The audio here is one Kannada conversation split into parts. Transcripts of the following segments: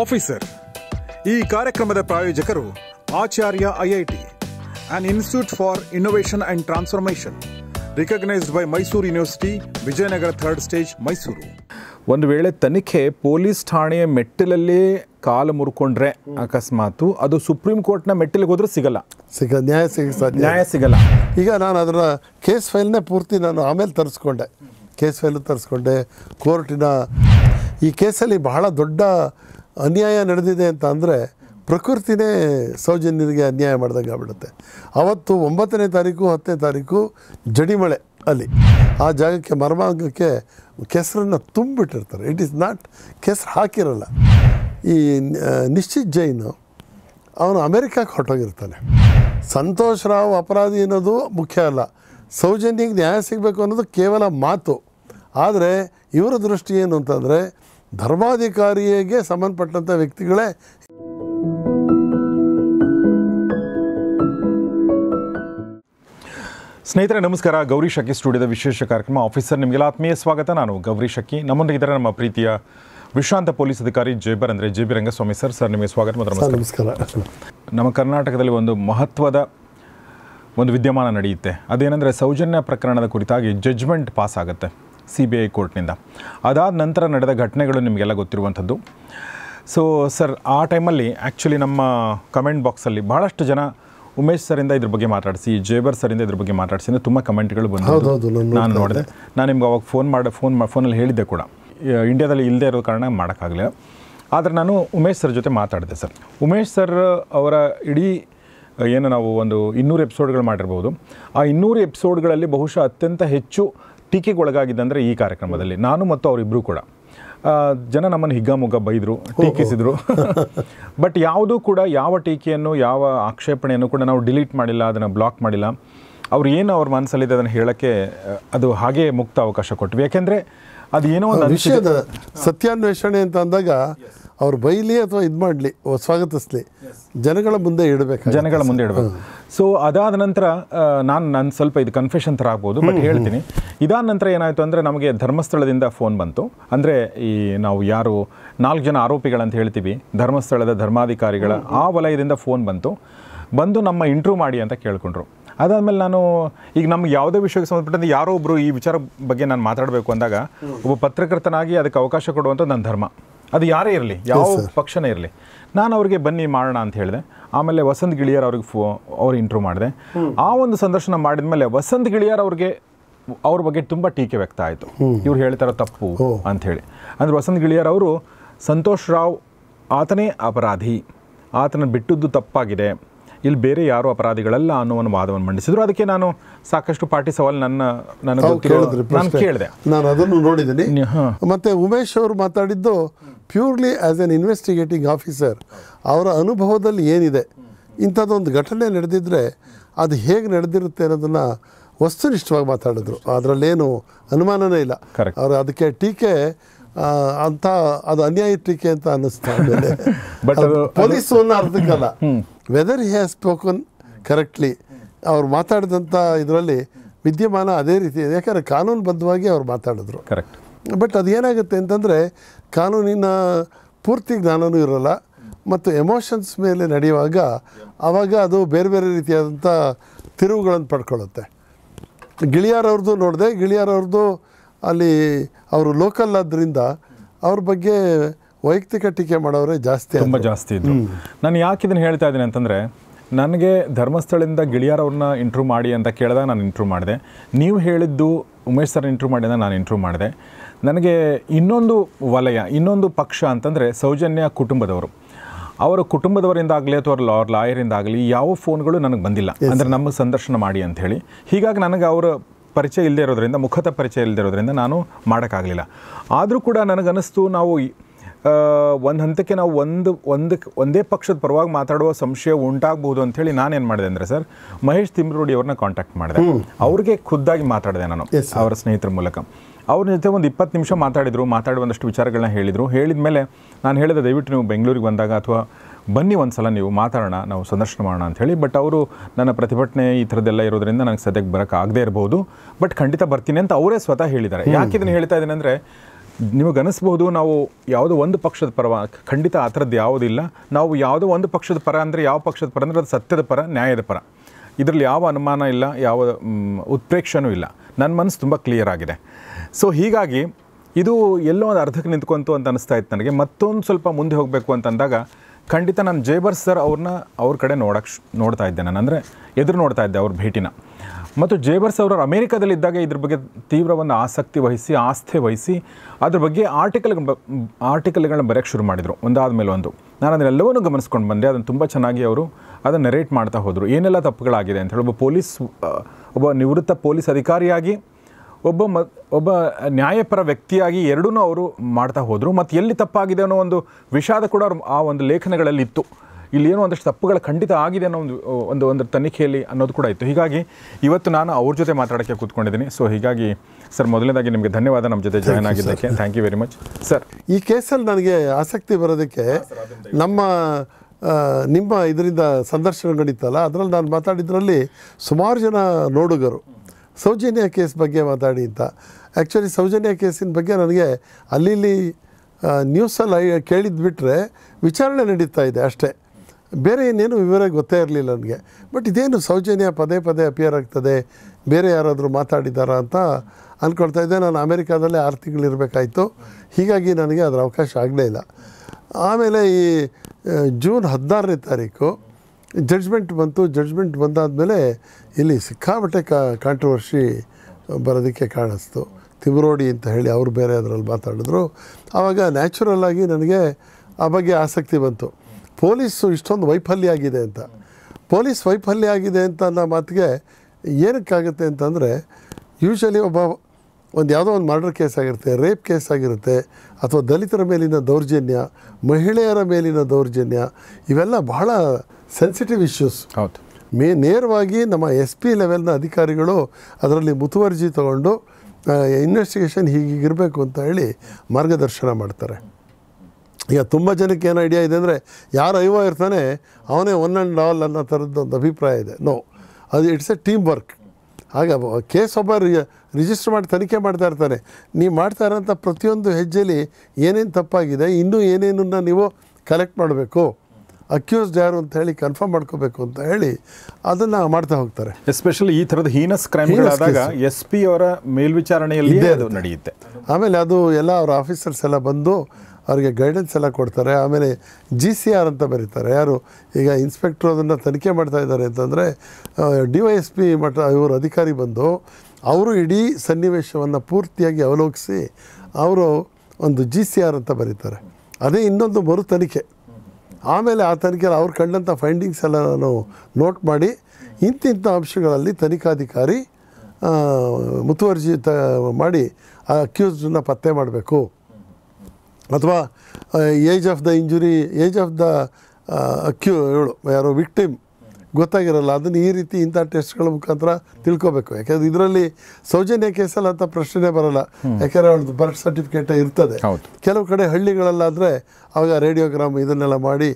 ಆಫೀಸರ್ ಈ ಕಾರ್ಯಕ್ರಮದ ಪ್ರಾಯೋಜಕರು Acharya IIT on institute for innovation and transformation recognised by Mysuru university Vijayanagara third stage Mysuru ಒಂದು ವೇಳೆ ತನಿಖೆ ಪೊಲೀಸ್ ಠಾಣೆಯ ಮೆಟ್ಟಿಲಲ್ಲಿ ಕಾಲು ಮುರ್ಕೊಂಡ್ರೆ ಅಕಸ್ಮಾತು ಅದು ಸುಪ್ರೀಂ ಕೋರ್ಟ್ನ ಮೆಟ್ಟಿಲಿಗೆ ಹೋದ್ರೆ ಸಿಗಲ್ಲ ಸಿಗ ನ್ಯಾಯ ಸಿಗ ನ್ಯಾಯ ಸಿಗಲ್ಲ ಈಗ ನಾನು ಅದರ ಕೇಸ್ ಫೈಲ್ನೇ ಪೂರ್ತಿ ನಾನು ಆಮೇಲೆ ತರಿಸ್ಕೊಂಡೆ ಕೇಸ್ ಫೈಲ್ ತರಿಸ್ಕೊಂಡೆ ಕೋರ್ಟಿನ ಈ ಕೇಸಲ್ಲಿ ಬಹಳ ದೊಡ್ಡ ಅನ್ಯಾಯ ನಡೆದಿದೆ ಅಂತ ಅಂದರೆ ಪ್ರಕೃತಿನೇ ಸೌಜನ್ಯರಿಗೆ ಅನ್ಯಾಯ ಮಾಡಿದಂಗೆ ಆಗ್ಬಿಡುತ್ತೆ ಅವತ್ತು ಒಂಬತ್ತನೇ ತಾರೀಕು ಹತ್ತನೇ ತಾರೀಕು ಜಡಿಮಳೆ ಅಲ್ಲಿ ಆ ಜಾಗಕ್ಕೆ ಮರ್ಮಾಂಗಕ್ಕೆ ಕೆಸರನ್ನು ತುಂಬಿಟ್ಟಿರ್ತಾರೆ ಇಟ್ ಈಸ್ ನಾಟ್ ಕೆಸರು ಹಾಕಿರಲ್ಲ ಈ ನಿಶ್ಚಿತ್ ಜೈನು ಅವನು ಅಮೆರಿಕಕ್ಕೆ ಹೊರಟೋಗಿರ್ತಾನೆ ಸಂತೋಷ್ ರಾವ್ ಅಪರಾಧಿ ಅನ್ನೋದು ಮುಖ್ಯ ಅಲ್ಲ ಸೌಜನ್ಯಕ್ಕೆ ನ್ಯಾಯ ಸಿಗಬೇಕು ಅನ್ನೋದು ಕೇವಲ ಮಾತು ಆದರೆ ಇವರ ದೃಷ್ಟಿ ಏನು ಅಂತಂದರೆ ಧರ್ಮಾಧಿಕಾರಿಯೇ ಸಂಬಂಧಪಟ್ಟಂಥ ವ್ಯಕ್ತಿಗಳೇ ಸ್ನೇಹಿತರೆ ನಮಸ್ಕಾರ ಗೌರಿ ಶಕ್ಕಿ ಸ್ಟುಡಿಯೋದ ವಿಶೇಷ ಕಾರ್ಯಕ್ರಮ ಆಫೀಸರ್ ನಿಮಗೆಲ್ಲ ಆತ್ಮೀಯ ಸ್ವಾಗತ ನಾನು ಗೌರಿ ಶಕ್ಕಿ ನಮ್ಮೊಂದಿಗಿದ್ದಾರೆ ನಮ್ಮ ಪ್ರೀತಿಯ ವಿಶ್ರಾಂತ ಪೊಲೀಸ್ ಅಧಿಕಾರಿ ಜೈಬರ್ ಅಂದರೆ J B Rangaswamy sir sir ನಿಮಗೆ ಸ್ವಾಗತ ಮತ್ತು ನಮಸ್ಕಾರ ನಮ್ಮ ಕರ್ನಾಟಕದಲ್ಲಿ ಒಂದು ಮಹತ್ವದ ಒಂದು ವಿದ್ಯಮಾನ ನಡೆಯುತ್ತೆ ಅದೇನೆಂದರೆ ಸೌಜನ್ಯ ಪ್ರಕರಣದ ಕುರಿತಾಗಿ ಜಜ್ಮೆಂಟ್ ಪಾಸ್ ಆಗುತ್ತೆ ಸಿ ಬಿ ಐ ಕೋರ್ಟ್ನಿಂದ ಅದಾದ ನಂತರ ನಡೆದ ಘಟನೆಗಳು ನಿಮಗೆಲ್ಲ ಗೊತ್ತಿರುವಂಥದ್ದು ಸೊ ಸರ್ ಆ ಟೈಮಲ್ಲಿ ಆ್ಯಕ್ಚುಲಿ ನಮ್ಮ ಕಮೆಂಟ್ ಬಾಕ್ಸಲ್ಲಿ ಭಾಳಷ್ಟು ಜನ ಉಮೇಶ್ ಸರಿಂದ ಇದ್ರ ಬಗ್ಗೆ ಮಾತಾಡಿಸಿ ಜೇಬರ್ ಸರಿಂದ ಇದ್ರ ಬಗ್ಗೆ ಮಾತಾಡಿಸಿ ಅಂದರೆ ತುಂಬ ಕಮೆಂಟ್ಗಳು ಬಂದು ನಾನು ನೋಡಿದೆ ನಾನು ನಿಮ್ಗೆ ಅವಾಗ ಫೋನ್ ಮಾಡಿ ಫೋನ್ ಫೋನಲ್ಲಿ ಹೇಳಿದ್ದೆ ಕೂಡ ಇಂಡಿಯಾದಲ್ಲಿ ಇಲ್ಲದೆ ಇರೋ ಕಾರಣ ಮಾಡೋಕ್ಕಾಗಲಿಲ್ಲ ಆದರೆ ನಾನು ಉಮೇಶ್ ಸರ್ ಜೊತೆ ಮಾತಾಡಿದೆ ಸರ್ ಉಮೇಶ್ ಸರ್ ಅವರ ಇಡೀ ಏನು ನಾವು ಒಂದು ಇನ್ನೂರು ಎಪಿಸೋಡ್ಗಳು ಮಾಡಿರ್ಬೋದು ಆ ಇನ್ನೂರು ಎಪಿಸೋಡ್ಗಳಲ್ಲಿ ಬಹುಶಃ ಅತ್ಯಂತ ಹೆಚ್ಚು ಒಳಗಾಗಿದ್ದಂದರೆ ಈ ಕಾರ್ಯಕ್ರಮದಲ್ಲಿ ನಾನು ಮತ್ತು ಅವರಿಬ್ಬರೂ ಕೂಡ ಜನ ನಮ್ಮನ್ನು ಹಿಗ್ಗಾಮುಗ್ಗ ಬೈದರು ಟೀಕಿಸಿದರು ಬಟ್ ಯಾವುದೂ ಕೂಡ ಯಾವ ಟೀಕೆಯನ್ನು ಯಾವ ಆಕ್ಷೇಪಣೆಯನ್ನು ಕೂಡ ನಾವು ಡಿಲೀಟ್ ಮಾಡಿಲ್ಲ ಅದನ್ನು ಬ್ಲಾಕ್ ಮಾಡಿಲ್ಲ ಅವ್ರು ಏನು ಅವ್ರ ಮನಸ್ಸಲ್ಲಿದೆ ಅದನ್ನು ಹೇಳೋಕ್ಕೆ ಅದು ಹಾಗೇ ಮುಕ್ತ ಅವಕಾಶ ಕೊಟ್ವಿ ಯಾಕೆಂದರೆ ಅದು ಏನೋ ಒಂದು ವಿಷಯದ ಸತ್ಯಾನ್ವೇಷಣೆ ಅಂತ ಅಂದಾಗ ಅವ್ರು ಬೈಲಿ ಅಥವಾ ಇದು ಮಾಡಲಿ ಸ್ವಾಗತಿಸ್ಲಿ ಜನಗಳ ಮುಂದೆ ಇಡಬೇಕು ಜನಗಳ ಮುಂದೆ ಇಡಬೇಕು ಸೊ ಅದಾದ ನಂತರ ನಾನು ನಾನು ಸ್ವಲ್ಪ ಇದು ಕನ್ಫ್ಯೂಷನ್ ಥರ ಆಗ್ಬೋದು ಬಟ್ ಹೇಳ್ತೀನಿ ಇದಾದ ನಂತರ ಏನಾಯಿತು ಅಂದರೆ ನಮಗೆ ಧರ್ಮಸ್ಥಳದಿಂದ ಫೋನ್ ಬಂತು ಅಂದರೆ ಈ ನಾವು ಯಾರು ನಾಲ್ಕು ಜನ ಆರೋಪಿಗಳಂತ ಹೇಳ್ತೀವಿ ಧರ್ಮಸ್ಥಳದ ಧರ್ಮಾಧಿಕಾರಿಗಳ ಆ ವಲಯದಿಂದ ಫೋನ್ ಬಂತು ಬಂದು ನಮ್ಮ ಇಂಟ್ರೂ ಮಾಡಿ ಅಂತ ಕೇಳ್ಕೊಂಡ್ರು ಅದಾದಮೇಲೆ ನಾನು ಈಗ ನಮ್ಗೆ ಯಾವುದೇ ವಿಷಯಕ್ಕೆ ಸಂಬಂಧಪಟ್ಟಂತೆ ಯಾರೋ ಒಬ್ಬರು ಈ ವಿಚಾರ ಬಗ್ಗೆ ನಾನು ಮಾತಾಡಬೇಕು ಅಂದಾಗ ಒಬ್ಬ ಪತ್ರಕರ್ತನಾಗಿ ಅದಕ್ಕೆ ಅವಕಾಶ ಕೊಡುವಂಥದ್ದು ನನ್ನ ಧರ್ಮ ಅದು ಯಾರೇ ಇರಲಿ ಯಾವ ಪಕ್ಷನೇ ಇರಲಿ ನಾನು ಅವ್ರಿಗೆ ಬನ್ನಿ ಮಾಡೋಣ ಅಂತ ಹೇಳಿದೆ ಆಮೇಲೆ ವಸಂತ್ ಗಿಳಿಯರ್ ಅವ್ರಿಗೆ ಫೋ ಅವ್ರು ಇಂಟ್ರೂ ಮಾಡಿದೆ ಆ ಒಂದು ಸಂದರ್ಶನ ಮಾಡಿದ ಮೇಲೆ ವಸಂತ್ ಗಿಳಿಯರ್ ಅವ್ರಿಗೆ ಅವ್ರ ಬಗ್ಗೆ ತುಂಬ ಟೀಕೆ ವ್ಯಕ್ತ ಆಯಿತು ಇವ್ರು ಹೇಳ್ತಾರ ತಪ್ಪು ಅಂಥೇಳಿ ಅಂದರೆ ವಸಂತ್ ಗಿಳಿಯರ್ ಅವರು ಸಂತೋಷ್ ರಾವ್ ಆತನೇ ಅಪರಾಧಿ ಆತನ ಬಿಟ್ಟದ್ದು ತಪ್ಪಾಗಿದೆ ಇಲ್ಲಿ ಬೇರೆ ಯಾರು ಅಪರಾಧಿಗಳಲ್ಲ ಅನ್ನೋ ಒಂದು ವಾದವನ್ನು ಮಂಡಿಸಿದ್ರು ಅದಕ್ಕೆ ನಾನು ಸಾಕಷ್ಟು ಪಾರ್ಟಿ ಸವಾಲ್ ನನ್ನ ನಾನು ಕೇಳಿದೆ ನಾನು ಅದನ್ನು ನೋಡಿದ್ದೀನಿ ಮತ್ತು ಉಮೇಶ್ ಅವರು ಮಾತಾಡಿದ್ದು purely as an investigating officer ಅವರ ಅನುಭವದಲ್ಲಿ ಏನಿದೆ ಇಂಥದ್ದೊಂದು ಘಟನೆ ನಡೆದಿದ್ರೆ ಅದು ಹೇಗೆ ನಡೆದಿರುತ್ತೆ ಅನ್ನೋದನ್ನು ವಸ್ತುನಿಷ್ಠವಾಗಿ ಮಾತಾಡಿದ್ರು ಅದರಲ್ಲೇನು ಅನುಮಾನನೇ ಇಲ್ಲ ಅವರು ಅದಕ್ಕೆ ಟೀಕೆ ಅಂತ ಅದು ಅನ್ಯಾಯಕ್ಕೆ ಅಂತ ಅನ್ನಿಸ್ತಾ ಇದೆ ಬಟ್ ಪೊಲೀಸು ಅರ್ಧಕ್ಕಲ್ಲ whether he has spoken correctly ಅವ್ರು ಮಾತಾಡಿದಂಥ ಇದರಲ್ಲಿ ವಿದ್ಯಮಾನ ಅದೇ ರೀತಿ ಇದೆ ಯಾಕಂದರೆ ಕಾನೂನುಬದ್ಧವಾಗಿ ಅವ್ರು ಮಾತಾಡಿದ್ರು ಕರೆಕ್ಟ್ ಬಟ್ ಅದು ಏನಾಗುತ್ತೆ ಅಂತಂದರೆ ಕಾನೂನಿನ ಪೂರ್ತಿ ಜ್ಞಾನವೂ ಇರಲ್ಲ ಮತ್ತು ಎಮೋಷನ್ಸ್ ಮೇಲೆ ನಡೆಯುವಾಗ ಆವಾಗ ಅದು ಬೇರೆ ಬೇರೆ ರೀತಿಯಾದಂಥ ತಿರುವುಗಳನ್ನು ಪಡ್ಕೊಳ್ಳುತ್ತೆ ಗಿಳಿಯಾರವ್ರದ್ದು ನೋಡಿದೆ ಗಿಳಿಯಾರವ್ರದ್ದು ಅಲ್ಲಿ ಅವರು ಲೋಕಲ್ ಆದ್ದರಿಂದ ಅವ್ರ ಬಗ್ಗೆ ವೈಯಕ್ತಿಕ ಟೀಕೆ ಮಾಡೋರೇ ಜಾಸ್ತಿ ತುಂಬ ಜಾಸ್ತಿ ಇದ್ದರು ನಾನು ಯಾಕೆ ಇದನ್ನು ಹೇಳ್ತಾ ಇದ್ದೀನಿ ಅಂತಂದರೆ ನನಗೆ ಧರ್ಮಸ್ಥಳದಿಂದ ಗಿಳಿಯಾರವ್ರನ್ನ ಇಂಟ್ರೂ ಮಾಡಿ ಅಂತ ಕೇಳಿದಾಗ ನಾನು ಇಂಟ್ರೂ ಮಾಡಿದೆ ನೀವು ಹೇಳಿದ್ದು ಉಮೇಶ್ ಸರ್ ಇಂಟ್ರೂ ಮಾಡಿ ನಾನು ಇಂಟ್ರೂ ಮಾಡಿದೆ ನನಗೆ ಇನ್ನೊಂದು ವಲಯ ಇನ್ನೊಂದು ಪಕ್ಷ ಅಂತಂದರೆ ಸೌಜನ್ಯ ಕುಟುಂಬದವರು ಅವರ ಕುಟುಂಬದವರಿಂದಾಗಲಿ ಅಥವಾ ಅವ್ರ ಲಾಯರಿಂದಾಗಲಿ ಯಾವ ಫೋನ್ಗಳು ನನಗೆ ಬಂದಿಲ್ಲ ಅಂದರೆ ನಮ್ಮ ಸಂದರ್ಶನ ಮಾಡಿ ಅಂಥೇಳಿ ಹೀಗಾಗಿ ನನಗೆ ಅವರ ಪರಿಚಯ ಇಲ್ಲದೇ ಇರೋದ್ರಿಂದ ಮುಖದ ಪರಿಚಯ ಇಲ್ಲದೆ ಇರೋದ್ರಿಂದ ನಾನು ಮಾಡೋಕ್ಕಾಗಲಿಲ್ಲ ಆದರೂ ಕೂಡ ನನಗನ್ನಿಸ್ತು ನಾವು ಒಂದು ಹಂತಕ್ಕೆ ನಾವು ಒಂದು ಒಂದು ಒಂದೇ ಪಕ್ಷದ ಪರವಾಗಿ ಮಾತಾಡುವ ಸಂಶಯ ಉಂಟಾಗಬಹುದು ಅಂಥೇಳಿ ನಾನೇನು ಮಾಡಿದೆ ಅಂದರೆ ಸರ್ ಮಹೇಶ್ ತಿಮ್ರೋಡಿ ಅವ್ರನ್ನ ಕಾಂಟ್ಯಾಕ್ಟ್ ಮಾಡಿದೆ ಅವ್ರಿಗೆ ಖುದ್ದಾಗಿ ಮಾತಾಡಿದೆ ನಾನು ಅವರ ಸ್ನೇಹಿತರ ಮೂಲಕ ಅವ್ರ ಜೊತೆ ಒಂದು ಇಪ್ಪತ್ತು ನಿಮಿಷ ಮಾತಾಡಿದರು ಮಾತಾಡಿ ಒಂದಷ್ಟು ವಿಚಾರಗಳನ್ನ ಹೇಳಿದರು ಹೇಳಿದ ಮೇಲೆ ನಾನು ಹೇಳಿದೆ ದಯವಿಟ್ಟು ನೀವು ಬೆಂಗಳೂರಿಗೆ ಬಂದಾಗ ಅಥವಾ ಬನ್ನಿ ಒಂದು ಸಲ ನೀವು ಮಾತಾಡೋಣ ನಾವು ಸಂದರ್ಶನ ಮಾಡೋಣ ಅಂಥೇಳಿ ಬಟ್ ಅವರು ನನ್ನ ಪ್ರತಿಭಟನೆ ಈ ಥರದ್ದೆಲ್ಲ ಇರೋದ್ರಿಂದ ನನಗೆ ಸದ್ಯಕ್ಕೆ ಬರೋಕ್ಕಾಗದೇ ಇರಬಹುದು ಬಟ್ ಖಂಡಿತ ಬರ್ತೀನಿ ಅಂತ ಅವರೇ ಸ್ವತಃ ಹೇಳಿದ್ದಾರೆ ಯಾಕೆ ಇದನ್ನು ಹೇಳ್ತಾ ಇದ್ದೀನಿ ಅಂದರೆ ಅನಿಸ್ಬೋದು ನಾವು ಯಾವುದೋ ಒಂದು ಪಕ್ಷದ ಪರ ಖಂಡಿತ ಆ ಥರದ್ದು ಯಾವುದಿಲ್ಲ ನಾವು ಯಾವುದೋ ಒಂದು ಪಕ್ಷದ ಪರ ಅಂದರೆ ಯಾವ ಪಕ್ಷದ ಪರ ಅಂದರೆ ಅದು ಸತ್ಯದ ಪರ ನ್ಯಾಯದ ಪರ ಇದರಲ್ಲಿ ಯಾವ ಅನುಮಾನ ಇಲ್ಲ ಯಾವ ಉತ್ಪ್ರೇಕ್ಷನೂ ಇಲ್ಲ ನನ್ನ ಮನಸ್ಸು ತುಂಬ ಕ್ಲಿಯರ್ ಆಗಿದೆ ಸೊ ಹೀಗಾಗಿ ಇದು ಎಲ್ಲೋ ಒಂದು ಅರ್ಧಕ್ಕೆ ನಿಂತ್ಕೊಂತು ಅಂತ ಅನಿಸ್ತಾ ಇತ್ತು ನನಗೆ ಮತ್ತೊಂದು ಸ್ವಲ್ಪ ಮುಂದೆ ಹೋಗಬೇಕು ಅಂತಂದಾಗ ಖಂಡಿತ ನಾನು ಜೇಬರ್ ಸರ್ ಅವ್ರನ್ನ ಅವ್ರ ಕಡೆ ನೋಡಕ್ಕೆ ನೋಡ್ತಾ ಇದ್ದೆ ನಾನು ಅಂದರೆ ಎದುರು ನೋಡ್ತಾ ಇದ್ದೆ ಅವ್ರ ಭೇಟಿನ ಮತ್ತು ಜೇಬರ್ಸ್ ಅವರು ಅಮೇರಿಕಾದಲ್ಲಿದ್ದಾಗ ಇದ್ರ ಬಗ್ಗೆ ತೀವ್ರ ಒಂದು ಆಸಕ್ತಿ ವಹಿಸಿ ಆಸ್ಥೆ ವಹಿಸಿ ಅದ್ರ ಬಗ್ಗೆ ಆರ್ಟಿಕಲ್ ಆರ್ಟಿಕಲ್ಗಳನ್ನ ಬರೆಯೋಕ್ಕೆ ಶುರು ಮಾಡಿದರು ಒಂದಾದ ಮೇಲೆ ಒಂದು ನಾನು ಅದನ್ನೆಲ್ಲವನ್ನೂ ಗಮನಿಸ್ಕೊಂಡು ಬಂದೆ ಅದನ್ನು ತುಂಬ ಚೆನ್ನಾಗಿ ಅವರು ಅದನ್ನು ನೆರೇಟ್ ಮಾಡ್ತಾ ಹೋದರು ಏನೆಲ್ಲ ತಪ್ಪುಗಳಾಗಿದೆ ಅಂತ ಹೇಳಿ ಒಬ್ಬ ಪೊಲೀಸ್ ಒಬ್ಬ ನಿವೃತ್ತ ಪೊಲೀಸ್ ಅಧಿಕಾರಿಯಾಗಿ ಒಬ್ಬ ಮ ಒಬ್ಬ ನ್ಯಾಯಪರ ವ್ಯಕ್ತಿಯಾಗಿ ಎರಡೂ ಅವರು ಮಾಡ್ತಾ ಹೋದರು ಮತ್ತು ಎಲ್ಲಿ ತಪ್ಪಾಗಿದೆ ಅನ್ನೋ ಒಂದು ವಿಷಾದ ಕೂಡ ಅವ್ರು ಆ ಒಂದು ಲೇಖನಗಳಲ್ಲಿ ಇತ್ತು ಇಲ್ಲಿ ಏನೋ ಒಂದಷ್ಟು ತಪ್ಪುಗಳು ಖಂಡಿತ ಆಗಿದೆ ಅನ್ನೋ ಒಂದು ಒಂದು ಒಂದು ತನಿಖೆಯಲ್ಲಿ ಅನ್ನೋದು ಕೂಡ ಇತ್ತು ಹೀಗಾಗಿ ಇವತ್ತು ನಾನು ಅವ್ರ ಜೊತೆ ಮಾತಾಡೋಕ್ಕೆ ಕೂತ್ಕೊಂಡಿದ್ದೀನಿ ಸೊ ಹೀಗಾಗಿ ಸರ್ ಮೊದಲನೇದಾಗಿ ನಿಮಗೆ ಧನ್ಯವಾದ ನಮ್ಮ ಜೊತೆ ಜಾಯ್ನ್ ಆಗಿದ್ದಕ್ಕೆ thank you very much sir ಈ ಕೇಸಲ್ಲಿ ನನಗೆ ಆಸಕ್ತಿ ಬರೋದಕ್ಕೆ ನಮ್ಮ ನಿಮ್ಮ ಇದರಿಂದ ಸಂದರ್ಶನಗಳಿತ್ತಲ್ಲ ಅದರಲ್ಲಿ ನಾನು ಮಾತಾಡಿದ್ರಲ್ಲಿ ಸುಮಾರು ಜನ ನೋಡುಗರು ಸೌಜನ್ಯ ಕೇಸ್ ಬಗ್ಗೆ ಮಾತಾಡಿ ಅಂತ ಆ್ಯಕ್ಚುಲಿ ಸೌಜನ್ಯ ಕೇಸಿನ ಬಗ್ಗೆ ನನಗೆ ಅಲ್ಲಿ ನ್ಯೂಸಲ್ಲಿ ಕೇಳಿದ್ದು ಬಿಟ್ಟರೆ ವಿಚಾರಣೆ ನಡೀತಾ ಇದೆ ಅಷ್ಟೇ ಬೇರೆ ಇನ್ನೇನು ವಿವರ ಗೊತ್ತೇ ಇರಲಿಲ್ಲ ನನಗೆ ಬಟ್ ಇದೇನು ಸೌಜನ್ಯ ಪದೇ ಪದೇ ಅಪಿಯರ್ ಆಗ್ತದೆ ಬೇರೆ ಯಾರಾದರೂ ಮಾತಾಡಿದಾರಾ ಅಂತ ಅಂದ್ಕೊಳ್ತಾ ಇದ್ದೆ ನಾನು ಅಮೇರಿಕಾದಲ್ಲೇ ಆರು ತಿಂಗಳಿರಬೇಕಾಯಿತು ಹೀಗಾಗಿ ನನಗೆ ಅದರ ಅವಕಾಶ ಆಗಲೇ ಇಲ್ಲ ಆಮೇಲೆ ಈ ಜೂನ್ ಹದಿನಾರನೇ ತಾರೀಕು ಜಡ್ಜ್ಮೆಂಟ್ ಬಂತು ಜಡ್ಜ್ಮೆಂಟ್ ಬಂದಾದಮೇಲೆ ಇಲ್ಲಿ ಸಿಕ್ಕಾಪಟ್ಟೆ ಕಾಂಟ್ರವರ್ಷಿ ಬರೋದಕ್ಕೆ ಕಾಣಿಸ್ತು ತಿಮ್ರೋಡಿ ಅಂತ ಹೇಳಿ ಅವರು ಬೇರೆ ಅದರಲ್ಲಿ ಮಾತಾಡಿದ್ರು ಆವಾಗ ನ್ಯಾಚುರಲ್ಲಾಗಿ ನನಗೆ ಆ ಬಗ್ಗೆ ಆಸಕ್ತಿ ಬಂತು ಪೊಲೀಸು ಇಷ್ಟೊಂದು ವೈಫಲ್ಯ ಆಗಿದೆ ಅಂತ ಪೊಲೀಸ್ ವೈಫಲ್ಯ ಆಗಿದೆ ಅಂತ ಅನ್ನೋ ಮಾತಿಗೆ ಏನಕ್ಕಾಗುತ್ತೆ ಅಂತಂದರೆ ಯೂಶ್ವಲಿ ಒಬ್ಬ ಒಂದು ಯಾವುದೋ ಒಂದು ಮರ್ಡರ್ ಕೇಸ್ ಆಗಿರುತ್ತೆ ರೇಪ್ ಕೇಸ್ ಆಗಿರುತ್ತೆ ಅಥವಾ ದಲಿತರ ಮೇಲಿನ ದೌರ್ಜನ್ಯ ಮಹಿಳೆಯರ ಮೇಲಿನ ದೌರ್ಜನ್ಯ ಇವೆಲ್ಲ ಬಹಳ ಸೆನ್ಸಿಟಿವ್ ಇಶ್ಯೂಸ್ ಹೌದು ಮೇ ನೇರವಾಗಿ ನಮ್ಮ ಎಸ್ ಪಿ ಲೆವೆಲ್ನ ಅಧಿಕಾರಿಗಳು ಅದರಲ್ಲಿ ಮುತುವರ್ಜಿ ತಗೊಂಡು ಇನ್ವೆಸ್ಟಿಗೇಷನ್ ಹೀಗಿರಬೇಕು ಅಂತ ಹೇಳಿ ಮಾರ್ಗದರ್ಶನ ಮಾಡ್ತಾರೆ ಈಗ ತುಂಬ ಜನಕ್ಕೆ ಏನು ಐಡಿಯಾ ಇದೆ ಅಂದರೆ ಯಾರು ಐವೋ ಇರ್ತಾನೆ ಅವನೇ ಒನ್ ಆ್ಯಂಡ್ ಆಲ್ ಅನ್ನೋ ಥರದ್ದು ಒಂದು ಅಭಿಪ್ರಾಯ ಇದೆ ನೋ ಅದು ಇಟ್ಸ್ ಎ ಟೀಮ್ ವರ್ಕ್ ಹಾಗೆ ಕೇಸ್ ಒಬ್ಬ ರಿಜಿಸ್ಟರ್ ಮಾಡಿ ತನಿಖೆ ಮಾಡ್ತಾ ಇರ್ತಾನೆ ನೀವು ಮಾಡ್ತಾ ಇರೋಂಥ ಪ್ರತಿಯೊಂದು ಹೆಜ್ಜೆಯಲ್ಲಿ ಏನೇನು ತಪ್ಪಾಗಿದೆ ಇನ್ನೂ ಏನೇನನ್ನು ನೀವು ಕಲೆಕ್ಟ್ ಮಾಡಬೇಕು ಅಕ್ಯೂಸ್ಡ್ ಯಾರು ಅಂತ ಹೇಳಿ ಕನ್ಫರ್ಮ್ ಮಾಡ್ಕೋಬೇಕು ಅಂತ ಹೇಳಿ ಅದನ್ನು ಮಾಡ್ತಾ ಹೋಗ್ತಾರೆ ಎಸ್ಪೆಷಲಿ ಈ ಥರದ ಹೀನಸ್ ಕ್ರೈಮ್ಗಳಾದಾಗ ಎಸ್ ಪಿ ಅವರ ಮೇಲ್ವಿಚಾರಣೆಯಲ್ಲಿ ಅದು ನಡೆಯುತ್ತೆ ಆಮೇಲೆ ಅದು ಎಲ್ಲ ಅವರ ಆಫೀಸರ್ಸ್ ಎಲ್ಲ ಬಂದು ಅವರಿಗೆ ಗೈಡೆನ್ಸ್ ಎಲ್ಲ ಕೊಡ್ತಾರೆ ಆಮೇಲೆ ಜಿ ಸಿ ಆರ್ ಅಂತ ಬರೀತಾರೆ ಯಾರು ಈಗ ಇನ್ಸ್ಪೆಕ್ಟ್ರು ಅದನ್ನು ತನಿಖೆ ಮಾಡ್ತಾ ಇದ್ದಾರೆ ಅಂತಂದರೆ ಡಿ ವೈ ಎಸ್ ಪಿ ಮಠ ಇವರು ಅಧಿಕಾರಿ ಬಂದು ಅವರು ಇಡೀ ಸನ್ನಿವೇಶವನ್ನು ಪೂರ್ತಿಯಾಗಿ ಅವಲೋಕಿಸಿ ಅವರು ಒಂದು ಜಿ ಸಿ ಆರ್ ಅಂತ ಬರೀತಾರೆ ಅದೇ ಇನ್ನೊಂದು ಮರು ತನಿಖೆ ಆಮೇಲೆ ಆ ತನಿಖೆಯಲ್ಲಿ ಅವ್ರು ಕಂಡಂಥ ಫೈಂಡಿಂಗ್ಸ್ ಎಲ್ಲ ನಾನು ನೋಟ್ ಮಾಡಿ ಇಂತಿಂಥ ಅಂಶಗಳಲ್ಲಿ ತನಿಖಾಧಿಕಾರಿ ಮುತುವರ್ಜಿ ತ ಮಾಡಿ ಆ ಅಕ್ಯೂಸ್ಡನ್ನ ಪತ್ತೆ ಮಾಡಬೇಕು ಅಥವಾ age of the injury age of the ಅಕ್ಯೂ ಹೇಳು ಯಾರೋ ವಿಕ್ಟಿಮ್ ಗೊತ್ತಾಗಿರಲ್ಲ ಅದನ್ನು ಈ ರೀತಿ ಇಂಥ ಟೆಸ್ಟ್ಗಳ ಮುಖಾಂತರ ತಿಳ್ಕೊಬೇಕು ಯಾಕೆಂದ್ರೆ ಇದರಲ್ಲಿ ಸೌಜನ್ಯ ಕೇಸಲ್ಲಿ ಅಂತ ಪ್ರಶ್ನೆ ಬರಲ್ಲ ಯಾಕಂದ್ರೆ ಅವಳದ್ದು ಬರ್ತ್ ಸರ್ಟಿಫಿಕೇಟ್ ಇರ್ತದೆ ಕೆಲವು ಕಡೆ ಹಳ್ಳಿಗಳಲ್ಲಾದರೆ ಅವಾಗ ರೇಡಿಯೋಗ್ರಾಮ್ ಇದನ್ನೆಲ್ಲ ಮಾಡಿ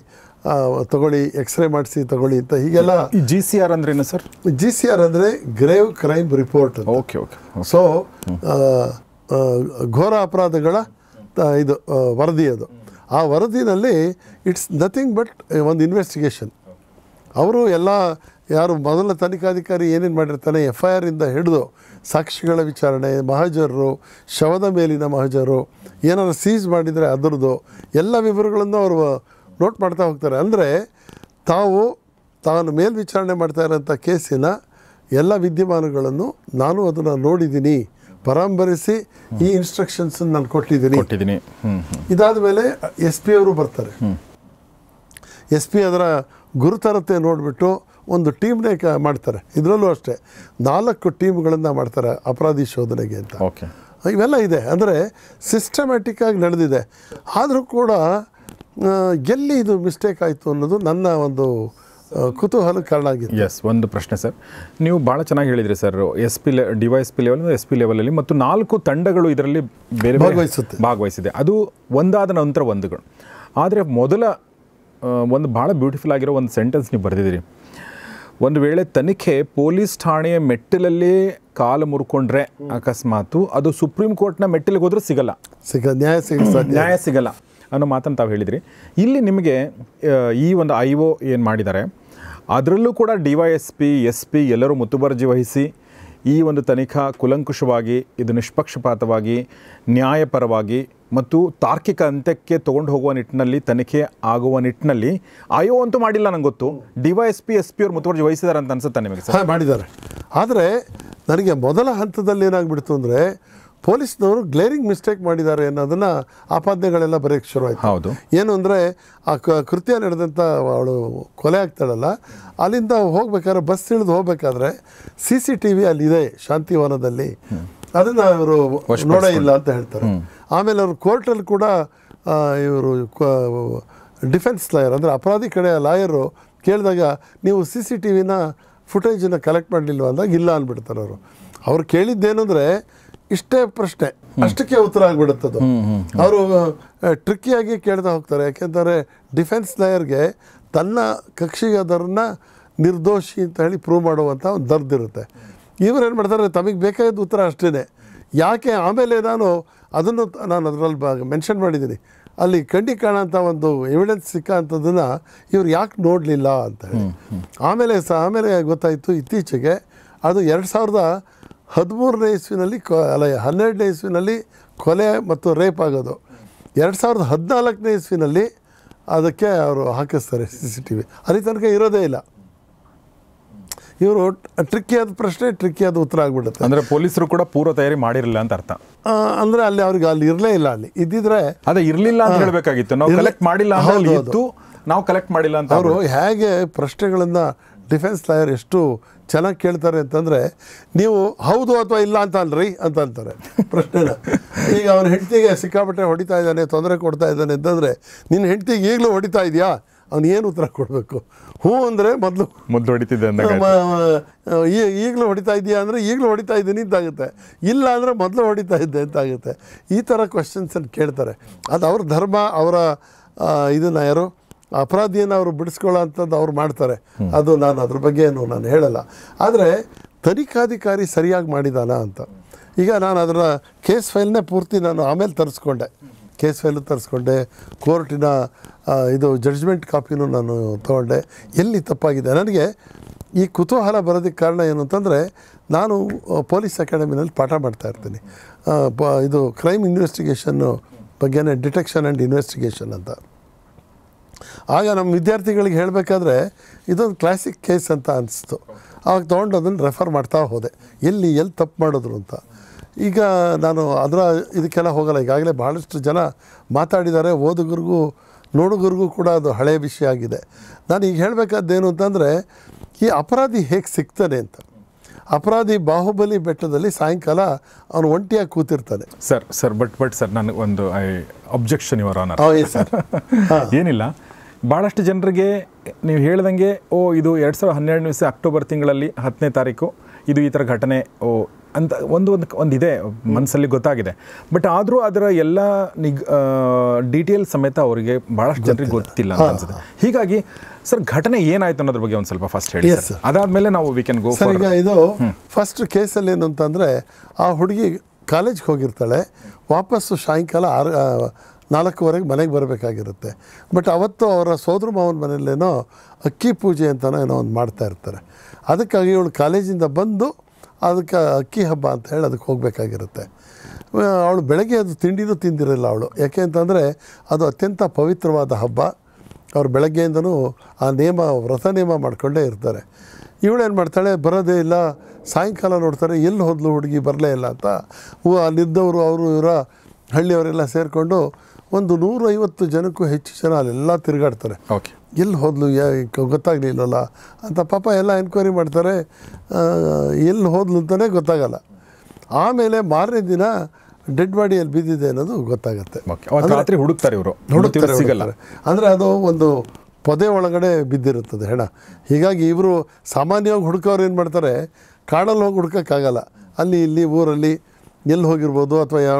ತಗೊಳ್ಳಿ ಎಕ್ಸ್ರೇ ಮಾಡಿಸಿ ತಗೊಳ್ಳಿ ಅಂತ ಹೀಗೆಲ್ಲ ಜಿ ಸಿ ಆರ್ ಅಂದ್ರೇನು ಸರ್ ಜಿ ಸಿ ಆರ್ ಅಂದರೆ grave crime report okay okay so ಘೋರ ಅಪರಾಧಗಳ ಇದು ವರದಿ ಅದು ಆ ವರದಿನಲ್ಲಿ ಇಟ್ಸ್ ನಥಿಂಗ್ ಬಟ್ ಒಂದು ಇನ್ವೆಸ್ಟಿಗೇಷನ್ ಅವರು ಎಲ್ಲ ಯಾರು ಮೊದಲ ತನಿಖಾಧಿಕಾರಿ ಏನೇನು ಮಾಡಿರ್ತಾನೆ ಎಫ್ ಐ ಇಂದ ಹಿಡಿದು ಸಾಕ್ಷಿಗಳ ವಿಚಾರಣೆ ಮಹಾಜರು ಶವದ ಮೇಲಿನ ಮಹಜರು ಏನಾದ್ರು ಸೀಸ್ ಮಾಡಿದರೆ ಅದರದ್ದು ಎಲ್ಲ ವಿವರಗಳನ್ನು ಅವರು ನೋಟ್ ಮಾಡ್ತಾ ಹೋಗ್ತಾರೆ ಅಂದರೆ ತಾವು ತಾನು ಮೇಲ್ವಿಚಾರಣೆ ಮಾಡ್ತಾ ಇರೋಂಥ ಕೇಸಿನ ಎಲ್ಲ ವಿದ್ಯಮಾನಗಳನ್ನು ನಾನು ಅದನ್ನು ನೋಡಿದ್ದೀನಿ ಪರಾಮರಿಸಿ ಈ ಇನ್ಸ್ಟ್ರಕ್ಷನ್ಸನ್ನು ನಾನು ಕೊಟ್ಟಿದ್ದೀನಿ ಇದಾದ ಮೇಲೆ ಎಸ್ ಪಿ ಅವರು ಬರ್ತಾರೆ ಎಸ್ ಪಿ ಅದರ ಗುರುತರತೆ ನೋಡಿಬಿಟ್ಟು ಒಂದು ಟೀಮ್ನೇ ಕ ಮಾಡ್ತಾರೆ ಇದರಲ್ಲೂ ಅಷ್ಟೇ ನಾಲ್ಕು ಟೀಮ್ಗಳನ್ನು ಮಾಡ್ತಾರೆ ಅಪರಾಧಿ ಶೋಧನೆಗೆ ಅಂತ ಓಕೆ ಇವೆಲ್ಲ ಇದೆ ಅಂದರೆ ಸಿಸ್ಟಮ್ಯಾಟಿಕ್ಕಾಗಿ ನಡೆದಿದೆ ಆದರೂ ಕೂಡ ಎಲ್ಲಿ ಇದು ಮಿಸ್ಟೇಕ್ ಆಯಿತು ಅನ್ನೋದು ನನ್ನ ಒಂದು ಕುತೂಹಲ ಕಾರಣ ಆಗಿದೆ ಎಸ್ ಒಂದು ಪ್ರಶ್ನೆ ಸರ್ ನೀವು ಭಾಳ ಚೆನ್ನಾಗಿ ಹೇಳಿದ್ರಿ ಸರ್ ಎಸ್ ಪಿ ಲೆ D Y S P level S P ಲೆವೆಲಲ್ಲಿ ಮತ್ತು ನಾಲ್ಕು ತಂಡಗಳು ಇದರಲ್ಲಿ ಬೇರೆ ಭಾಗವಹಿಸುತ್ತೆ ಭಾಗವಹಿಸಿದೆ ಅದು ಒಂದಾದ ನಂತರ ಒಂದುಗಳು ಆದರೆ ಮೊದಲ ಒಂದು ಭಾಳ ಬ್ಯೂಟಿಫುಲ್ ಆಗಿರೋ ಒಂದು ಸೆಂಟೆನ್ಸ್ ನೀವು ಬರೆದಿದ್ದೀರಿ ಒಂದು ವೇಳೆ ತನಿಖೆ ಪೊಲೀಸ್ ಠಾಣೆಯ ಮೆಟ್ಟಿಲಲ್ಲಿ ಕಾಲು ಮುರ್ಕೊಂಡ್ರೆ ಅಕಸ್ಮಾತು ಅದು ಸುಪ್ರೀಂ ಕೋರ್ಟ್ನ ಮೆಟ್ಟಿಲಿಗೆ ಹೋದ್ರೆ ಸಿಗಲ್ಲ ಸಿಗ ನ್ಯಾಯ ಸಿಗ ನ್ಯಾಯ ಸಿಗಲ್ಲ ಅನ್ನೋ ಮಾತನ್ನು ತಾವು ಹೇಳಿದಿರಿ ಇಲ್ಲಿ ನಿಮಗೆ ಈ ಒಂದು ಐ ಒ ಏನು ಮಾಡಿದ್ದಾರೆ ಅದರಲ್ಲೂ ಕೂಡ D Y S P S P ಎಲ್ಲರೂ ಮುತುಬರ್ಜಿ ವಹಿಸಿ ಈ ಒಂದು ತನಿಖಾ ಕುಲಂಕುಷವಾಗಿ ಇದು ನಿಷ್ಪಕ್ಷಪಾತವಾಗಿ ನ್ಯಾಯಪರವಾಗಿ ಮತ್ತು ತಾರ್ಕಿಕ ಅಂತ್ಯಕ್ಕೆ ತೊಗೊಂಡು ಹೋಗುವ ನಿಟ್ಟಿನಲ್ಲಿ ತನಿಖೆ ಆಗುವ ನಿಟ್ಟಿನಲ್ಲಿ ಆಯೋ ಅಂತೂ ಮಾಡಿಲ್ಲ ನಂಗೆ ಗೊತ್ತು D Y S P S P ಅವ್ರು ಮುತುವರ್ಜಿ ವಹಿಸಿದ್ದಾರೆ ಅಂತ ಅನ್ಸುತ್ತೆ ನಿಮಗೆ ಸರ್ ಮಾಡಿದ್ದಾರೆ ಆದರೆ ನನಗೆ ಮೊದಲ ಹಂತದಲ್ಲಿ ಏನಾಗ್ಬಿಡ್ತು ಅಂದರೆ ಪೊಲೀಸ್ನವರು ಗ್ಲೇರಿಂಗ್ ಮಿಸ್ಟೇಕ್ ಮಾಡಿದ್ದಾರೆ ಅನ್ನೋದನ್ನು ಆಪಾದನೆಗಳೆಲ್ಲ ಬರೆಯೋಕ್ಕೆ ಶುರುವಾಯಿತು ಹೌದು ಏನು ಅಂದರೆ ಆ ಕೃತ್ಯ ನಡೆದಂಥ ಅವಳು ಕೊಲೆ ಆಗ್ತಾಳಲ್ಲ ಅಲ್ಲಿಂದ ಹೋಗ್ಬೇಕಾದ್ರೆ ಬಸ್ ಇಳಿದು ಹೋಗ್ಬೇಕಾದ್ರೆ ಸಿ ಸಿ ಟಿ ವಿ ಅಲ್ಲಿದೆ ಶಾಂತಿವನದಲ್ಲಿ ಅದನ್ನ ಅವರು ನೋಡೇ ಇಲ್ಲ ಅಂತ ಹೇಳ್ತಾರೆ ಆಮೇಲೆ ಅವರು ಕೋರ್ಟಲ್ಲಿ ಕೂಡ ಇವರು ಡಿಫೆನ್ಸ್ ಲಾಯರ್ ಅಂದರೆ ಅಪರಾಧಿ ಕಡೆಯ ಲಾಯರು ಕೇಳಿದಾಗ ನೀವು ಸಿ ಸಿ ಟಿ ವಿನ ಫುಟೇಜನ್ನು ಕಲೆಕ್ಟ್ ಮಾಡಲಿಲ್ವ ಅಂದಾಗ ಇಲ್ಲ ಅಂದ್ಬಿಡ್ತಾರೆ ಅವರು ಅವ್ರು ಕೇಳಿದ್ದೇನಂದ್ರೆ ಇಷ್ಟೇ ಪ್ರಶ್ನೆ ಅಷ್ಟಕ್ಕೆ ಉತ್ತರ ಅದು ಅವರು ಟ್ರಿಕ್ಕಿಯಾಗಿ ಕೇಳ್ತಾ ಹೋಗ್ತಾರೆ ಯಾಕೆಂದರೆ ಡಿಫೆನ್ಸ್ ಲಾಯರ್ಗೆ ತನ್ನ ಕಕ್ಷಿಗದರನ್ನ ನಿರ್ದೋಷಿ ಅಂತ ಹೇಳಿ ಪ್ರೂವ್ ಮಾಡುವಂಥ ಒಂದು ದರ್ದಿರುತ್ತೆ ಇವ್ರು ಏನು ಮಾಡ್ತಾರೆ ತಮಗೆ ಬೇಕಾದ ಉತ್ತರ ಅಷ್ಟೇ ಯಾಕೆ ಆಮೇಲೆ ನಾನು ಅದನ್ನು ನಾನು ಅದರಲ್ಲಿ ಬ ಮೆನ್ಷನ್ ಮಾಡಿದ್ದೀನಿ ಅಲ್ಲಿ ಕಂಡಿ ಕಾಣೋಂಥ ಒಂದು ಎವಿಡೆನ್ಸ್ ಸಿಕ್ಕಂಥದ್ದನ್ನು ಇವ್ರು ಯಾಕೆ ನೋಡಲಿಲ್ಲ ಅಂತ ಹೇಳಿ ಆಮೇಲೆ ಸ ಆಮೇಲೆ ಗೊತ್ತಾಯಿತು ಇತ್ತೀಚೆಗೆ ಅದು ಎರಡು ಸಾವಿರದ ಹದಿಮೂರನೇ ಇಸ್ವಿನಲ್ಲಿ ಕೊ ಅಲ್ಲ ಹನ್ನೆರಡನೇ ಇಸ್ವಿನಲ್ಲಿ ಕೊಲೆ ಮತ್ತು ರೇಪ್ ಆಗೋದು ಎರಡು ಸಾವಿರದ ಹದಿನಾಲ್ಕನೇ ಇಸ್ವಿನಲ್ಲಿ ಅದಕ್ಕೆ ಅವರು ಹಾಕಿಸ್ತಾರೆ ಸಿ ಸಿ ಟಿ ವಿ ಅಲ್ಲಿ ತನಕ ಇರೋದೇ ಇಲ್ಲ ಇವರು ಟ್ರಿಕ್ಕಿಯಾದ ಪ್ರಶ್ನೆ ಟ್ರಿಕ್ಕಿಯಾದ ಉತ್ತರ ಆಗ್ಬಿಡುತ್ತೆ ಅಂದರೆ ಪೊಲೀಸರು ಕೂಡ ಪೂರ್ವ ತಯಾರಿ ಮಾಡಿರಲಿಲ್ಲ ಅಂತ ಅರ್ಥ ಅಂದ್ರೆ ಅಲ್ಲಿ ಅವ್ರಿಗೆ ಅಲ್ಲಿ ಇರಲೇ ಇಲ್ಲ ಅಲ್ಲಿ ಇದ್ದಿದ್ರೆ ಅದೇ ಇರಲಿಲ್ಲ ಅಂತ ಹೇಳಬೇಕಾಗಿತ್ತು ನಾವು ಕಲೆಕ್ಟ್ ಮಾಡಿಲ್ಲ ಇತ್ತು ನಾವು ಕಲೆಕ್ಟ್ ಮಾಡಿಲ್ಲ ಅಂತ ಅವರು ಹೇಗೆ ಪ್ರಶ್ನೆಗಳನ್ನು ಡಿಫೆನ್ಸ್ ಲಾಯರ್ ಎಷ್ಟು ಚೆನ್ನಾಗಿ ಕೇಳ್ತಾರೆ ಅಂತಂದ್ರೆ ನೀವು ಹೌದು ಅಥವಾ ಇಲ್ಲ ಅಂತ ಅಲ್ರಿ ಅಂತ ಅಂತಾರೆ ಪ್ರಶ್ನೆ ಈಗ ಅವನ ಹೆಂಡತಿಗೆ ಸಿಕ್ಕಾಪಟ್ಟೆ ಹೊಡಿತಾ ಇದ್ದಾನೆ ತೊಂದರೆ ಕೊಡ್ತಾ ಇದ್ದಾನೆ ಅಂತಂದರೆ ನಿನ್ನ ಹೆಂಡತಿಗೆ ಈಗಲೂ ಹೊಡಿತಾ ಇದೆಯಾ ಅವ್ನು ಏನು ಉತ್ತರ ಕೊಡಬೇಕು ಹ್ಞೂ ಅಂದರೆ ಮೊದಲು ಮೊದಲು ಹೊಡಿತಿದ್ದೆ ಈಗಲೂ ಹೊಡಿತಾ ಇದೆಯಾ ಅಂದರೆ ಈಗಲೂ ಹೊಡಿತಾ ಇದ್ದೀನಿ ಅಂತಾಗುತ್ತೆ ಇಲ್ಲ ಅಂದರೆ ಮೊದಲು ಹೊಡಿತಾ ಇದ್ದೆ ಅಂತಾಗುತ್ತೆ ಈ ಥರ ಕ್ವಶನ್ಸನ್ನು ಕೇಳ್ತಾರೆ ಅದು ಅವ್ರ ಧರ್ಮ ಅವರ ಇದನ್ನು ಯಾರು ಅಪರಾಧಿಯನ್ನು ಅವರು ಬಿಡಿಸ್ಕೊಳ್ಳೋ ಅಂತಂದು ಅವ್ರು ಮಾಡ್ತಾರೆ ಅದು ನಾನು ಅದ್ರ ಬಗ್ಗೆ ಏನು ನಾನು ಹೇಳಲ್ಲ ಆದರೆ ತನಿಖಾಧಿಕಾರಿ ಸರಿಯಾಗಿ ಮಾಡಿದಾನ ಅಂತ ಈಗ ನಾನು ಅದರ ಕೇಸ್ ಫೈಲ್ನೇ ಪೂರ್ತಿ ನಾನು ಆಮೇಲೆ ತರಿಸ್ಕೊಂಡೆ ಕೇಸ್ ಫೈಲು ತರಿಸ್ಕೊಂಡೆ ಕೋರ್ಟಿನ ಇದು ಜಡ್ಜ್ಮೆಂಟ್ ಕಾಪಿನೂ ನಾನು ತಗೊಂಡೆ ಎಲ್ಲಿ ತಪ್ಪಾಗಿದೆ ನನಗೆ ಈ ಕುತೂಹಲ ಬರೋದಕ್ಕೆ ಕಾರಣ ಏನು ಅಂತಂದರೆ ನಾನು ಪೊಲೀಸ್ ಅಕಾಡೆಮಿನಲ್ಲಿ ಪಾಠ ಮಾಡ್ತಾ ಇರ್ತೀನಿ ಪ ಇದು ಕ್ರೈಮ್ ಇನ್ವೆಸ್ಟಿಗೇಷನ್ನು ಬಗ್ಗೆನೇ ಡಿಟೆಕ್ಷನ್ ಆ್ಯಂಡ್ ಇನ್ವೆಸ್ಟಿಗೇಷನ್ ಅಂತ ಆಗ ನಮ್ಮ ವಿದ್ಯಾರ್ಥಿಗಳಿಗೆ ಹೇಳಬೇಕಾದ್ರೆ ಇದೊಂದು ಕ್ಲಾಸಿಕ್ ಕೇಸ್ ಅಂತ ಅನಿಸ್ತು ಆವಾಗ ತೊಗೊಂಡು ಅದನ್ನು ರೆಫರ್ ಮಾಡ್ತಾ ಹೋದೆ ಎಲ್ಲಿ ಎಲ್ಲಿ ತಪ್ಪು ಮಾಡಿದ್ರು ಅಂತ ಈಗ ನಾನು ಅದರ ಇದಕ್ಕೆಲ್ಲ ಹೋಗಲ್ಲ ಈಗಾಗಲೇ ಭಾಳಷ್ಟು ಜನ ಮಾತಾಡಿದ್ದಾರೆ ಓದುಗರಿಗೂ ನೋಡುಗರಿಗೂ ಕೂಡ ಅದು ಹಳೆಯ ವಿಷಯ ಆಗಿದೆ ನಾನು ಈಗ ಹೇಳಬೇಕಾದ್ದೇನು ಅಂತಂದರೆ ಈ ಅಪರಾಧಿ ಹೇಗೆ ಸಿಗ್ತಾನೆ ಅಂತ ಅಪರಾಧಿ ಬಾಹುಬಲಿ ಬೆಟ್ಟದಲ್ಲಿ ಸಾಯಂಕಾಲ ಅವನು ಒಂಟಿಯಾಗಿ ಕೂತಿರ್ತಾನೆ sir sir but but sir ನನಗೆ ಒಂದು ಐ ಅಬ್ಜೆಕ್ಷನ್ ಇವರ ಸರ್ ಏನಿಲ್ಲ ಭಾಳಷ್ಟು ಜನರಿಗೆ ನೀವು ಹೇಳ್ದಂಗೆ ಓ ಇದು ಎರಡು ಸಾವಿರದ ಹನ್ನೆರಡನೇ ಅಕ್ಟೋಬರ್ ತಿಂಗಳಲ್ಲಿ ಹತ್ತನೇ ತಾರೀಕು ಇದು ಈ ಥರ ಘಟನೆ ಓ ಅಂತ ಒಂದು ಒಂದು ಒಂದಿದೆ ಮನಸ್ಸಲ್ಲಿ ಗೊತ್ತಾಗಿದೆ ಬಟ್ ಆದರೂ ಅದರ ಎಲ್ಲ ನಿಗ್ ಡೀಟೇಲ್ ಸಮೇತ ಅವರಿಗೆ ಭಾಳಷ್ಟು ಜನರಿಗೆ ಗೊತ್ತಿಲ್ಲ ಅಂತ ಅನ್ಸುತ್ತೆ ಹೀಗಾಗಿ ಸರ್ ಘಟನೆ ಏನಾಯ್ತು ಅನ್ನೋದ್ರ ಬಗ್ಗೆ ಒಂದು ಸ್ವಲ್ಪ ಫಸ್ಟ್ ಹೇಳಿ ಅದಾದಮೇಲೆ ನಾವು ವಿ ಕ್ಯಾನ್ ಗೋ ಸರ್ ಈಗ ಇದು ಫಸ್ಟ್ ಕೇಸಲ್ಲಿ ಏನು ಅಂತಂದರೆ ಆ ಹುಡುಗಿ ಕಾಲೇಜ್ಗೆ ಹೋಗಿರ್ತಾಳೆ ವಾಪಸ್ಸು ಸಾಯಂಕಾಲ ಆರು ನಾಲ್ಕುವರೆಗೆ ಮನೆಗೆ ಬರಬೇಕಾಗಿರುತ್ತೆ ಬಟ್ ಅವತ್ತು ಅವರ ಸೋದರ ಮಾವನ ಮನೆಯಲ್ಲೇನೋ ಅಕ್ಕಿ ಪೂಜೆ ಅಂತ ಏನೋ ಒಂದು ಮಾಡ್ತಾ ಇರ್ತಾರೆ ಅದಕ್ಕಾಗಿ ಇವಳು ಕಾಲೇಜಿಂದ ಬಂದು ಅದಕ್ಕೆ ಅಕ್ಕಿ ಹಬ್ಬ ಅಂತ ಹೇಳಿ ಅದಕ್ಕೆ ಹೋಗಬೇಕಾಗಿರುತ್ತೆ ಅವಳು ಬೆಳಗ್ಗೆ ಅದು ತಿಂಡಿನೂ ತಿಂದಿರಲಿಲ್ಲ ಅವಳು ಯಾಕೆ ಅಂತಂದರೆ ಅದು ಅತ್ಯಂತ ಪವಿತ್ರವಾದ ಹಬ್ಬ ಅವ್ರು ಬೆಳಗ್ಗೆಯಿಂದನೂ ಆ ನಿಯಮ ವ್ರತ ನಿಯಮ ಮಾಡಿಕೊಂಡೇ ಇರ್ತಾರೆ ಇವಳೇನು ಮಾಡ್ತಾಳೆ ಬರೋದೇ ಇಲ್ಲ ಸಾಯಂಕಾಲ ನೋಡ್ತಾರೆ ಎಲ್ಲಿ ಹೋದಲು ಹುಡುಗಿ ಬರಲೇ ಇಲ್ಲ ಅಂತ ಹೂ ಅಲ್ಲಿದ್ದವರು ಅವರು ಇವರ ಹಳ್ಳಿಯವರೆಲ್ಲ ಸೇರಿಕೊಂಡು ಒಂದು ನೂರೈವತ್ತು ಜನಕ್ಕೂ ಹೆಚ್ಚು ಜನ ಅಲ್ಲೆಲ್ಲ ತಿರುಗಾಡ್ತಾರೆ ಎಲ್ಲಿ ಹೋದ್ಲು ಯಾ ಗೊತ್ತಾಗಲಿಲ್ಲಲ್ಲ ಅಂತ ಪಾಪ ಎಲ್ಲ ಎನ್ಕ್ವೈರಿ ಮಾಡ್ತಾರೆ ಎಲ್ಲಿ ಹೋದ್ಲು ಅಂತಲೇ ಗೊತ್ತಾಗಲ್ಲ ಆಮೇಲೆ ಮಾರನೇ ದಿನ ಡೆಡ್ ಬಾಡಿಯಲ್ಲಿ ಬಿದ್ದಿದೆ ಅನ್ನೋದು ಗೊತ್ತಾಗುತ್ತೆ ರಾತ್ರಿ ಹುಡುಕ್ತಾರೆ ಇವರು ಹುಡುಕ್ತಾರೆ ಸಿಗಲ್ಲ ಅಂದರೆ ಅದು ಒಂದು ಪೊದೆ ಒಳಗಡೆ ಬಿದ್ದಿರುತ್ತದೆ ಹೆಣ ಹೀಗಾಗಿ ಇವರು ಸಾಮಾನ್ಯವಾಗಿ ಹುಡುಕೋರು ಏನು ಮಾಡ್ತಾರೆ ಕಾಡಲ್ಲಿ ಹೋಗಿ ಹುಡ್ಕೋಕ್ಕಾಗಲ್ಲ ಅಲ್ಲಿ ಇಲ್ಲಿ ಊರಲ್ಲಿ ಎಲ್ಲಿ ಹೋಗಿರ್ಬೋದು ಅಥವಾ ಯಾವ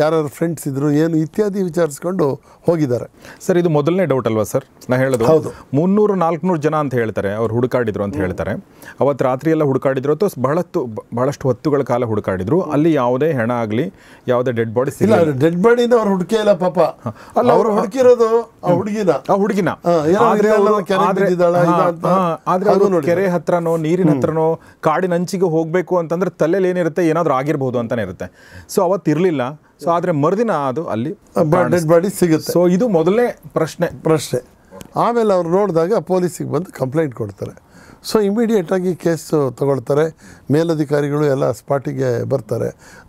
ಯಾರು ಫ್ರೆಂಡ್ಸ್ ಇದ್ದರು ಏನು ಇತ್ಯಾದಿ ವಿಚಾರಿಸ್ಕೊಂಡು ಹೋಗಿದ್ದಾರೆ ಸರ್ ಇದು ಮೊದಲನೇ ಡೌಟ್ ಅಲ್ವಾ ಸರ್ ನಾ ಹೇಳೋದು ಹೌದು ಮುನ್ನೂರು ನಾಲ್ಕುನೂರು ಜನ ಅಂತ ಹೇಳ್ತಾರೆ ಅವ್ರು ಹುಡುಕಾಡಿದ್ರು ಅಂತ ಹೇಳ್ತಾರೆ ಅವತ್ತು ರಾತ್ರಿ ಎಲ್ಲ ಹುಡುಕಾಡಿದ್ರು ಅಥವಾ ಬಹಳಷ್ಟು ಬಹಳಷ್ಟು ಹೊತ್ತುಗಳ ಕಾಲ ಹುಡುಕಾಡಿದ್ರು ಅಲ್ಲಿ ಯಾವುದೇ ಹೆಣ ಆಗಲಿ ಯಾವುದೇ ಡೆಡ್ ಬಾಡಿ ಇಲ್ಲ ಡೆಡ್ ಬಾಡಿನ ಅವ್ರು ಹುಡುಕೇ ಇಲ್ಲ ಪಾಪ ಅಲ್ಲ ಅವರು ಹುಡುಕಿರೋದು ಆ ಹುಡುಗಿನ ಆ ಹುಡುಗಿನ ಆದ್ರೆ ಕೆರೆ ಹತ್ರನೋ ನೀರಿನ ಹತ್ರನೋ ಕಾಡಿನ ಅಂಚಿಗೆ ಹೋಗಬೇಕು ಅಂತಂದ್ರೆ ತಲೆಯಲ್ಲಿ ಏನಿರುತ್ತೆ ಏನಾದರೂ ಆಗಿರ್ಬೋದು ಅಂತಾನೆ ಇರುತ್ತೆ ಸೊ ಅವತ್ತಿರಲಿಲ್ಲ ಇರಲಿಲ್ಲ ಸೊ ಆದರೆ ಮರುದಿನ ಅದು ಅಲ್ಲಿ ಡೆಡ್ ಬಾಡಿ ಸಿಗುತ್ತೆ ಸೊ ಇದು ಮೊದಲನೇ ಪ್ರಶ್ನೆ ಪ್ರಶ್ನೆ ಆಮೇಲೆ ಅವ್ರು ನೋಡಿದಾಗ ಪೊಲೀಸಿಗೆ ಬಂದು ಕಂಪ್ಲೇಂಟ್ ಕೊಡ್ತಾರೆ ಸೊ ಇಮಿಡಿಯೇಟಾಗಿ ಕೇಸು ತಗೊಳ್ತಾರೆ ಮೇಲಧಿಕಾರಿಗಳು ಎಲ್ಲ ಸ್ಪಾಟಿಗೆ ಬರ್ತಾರೆ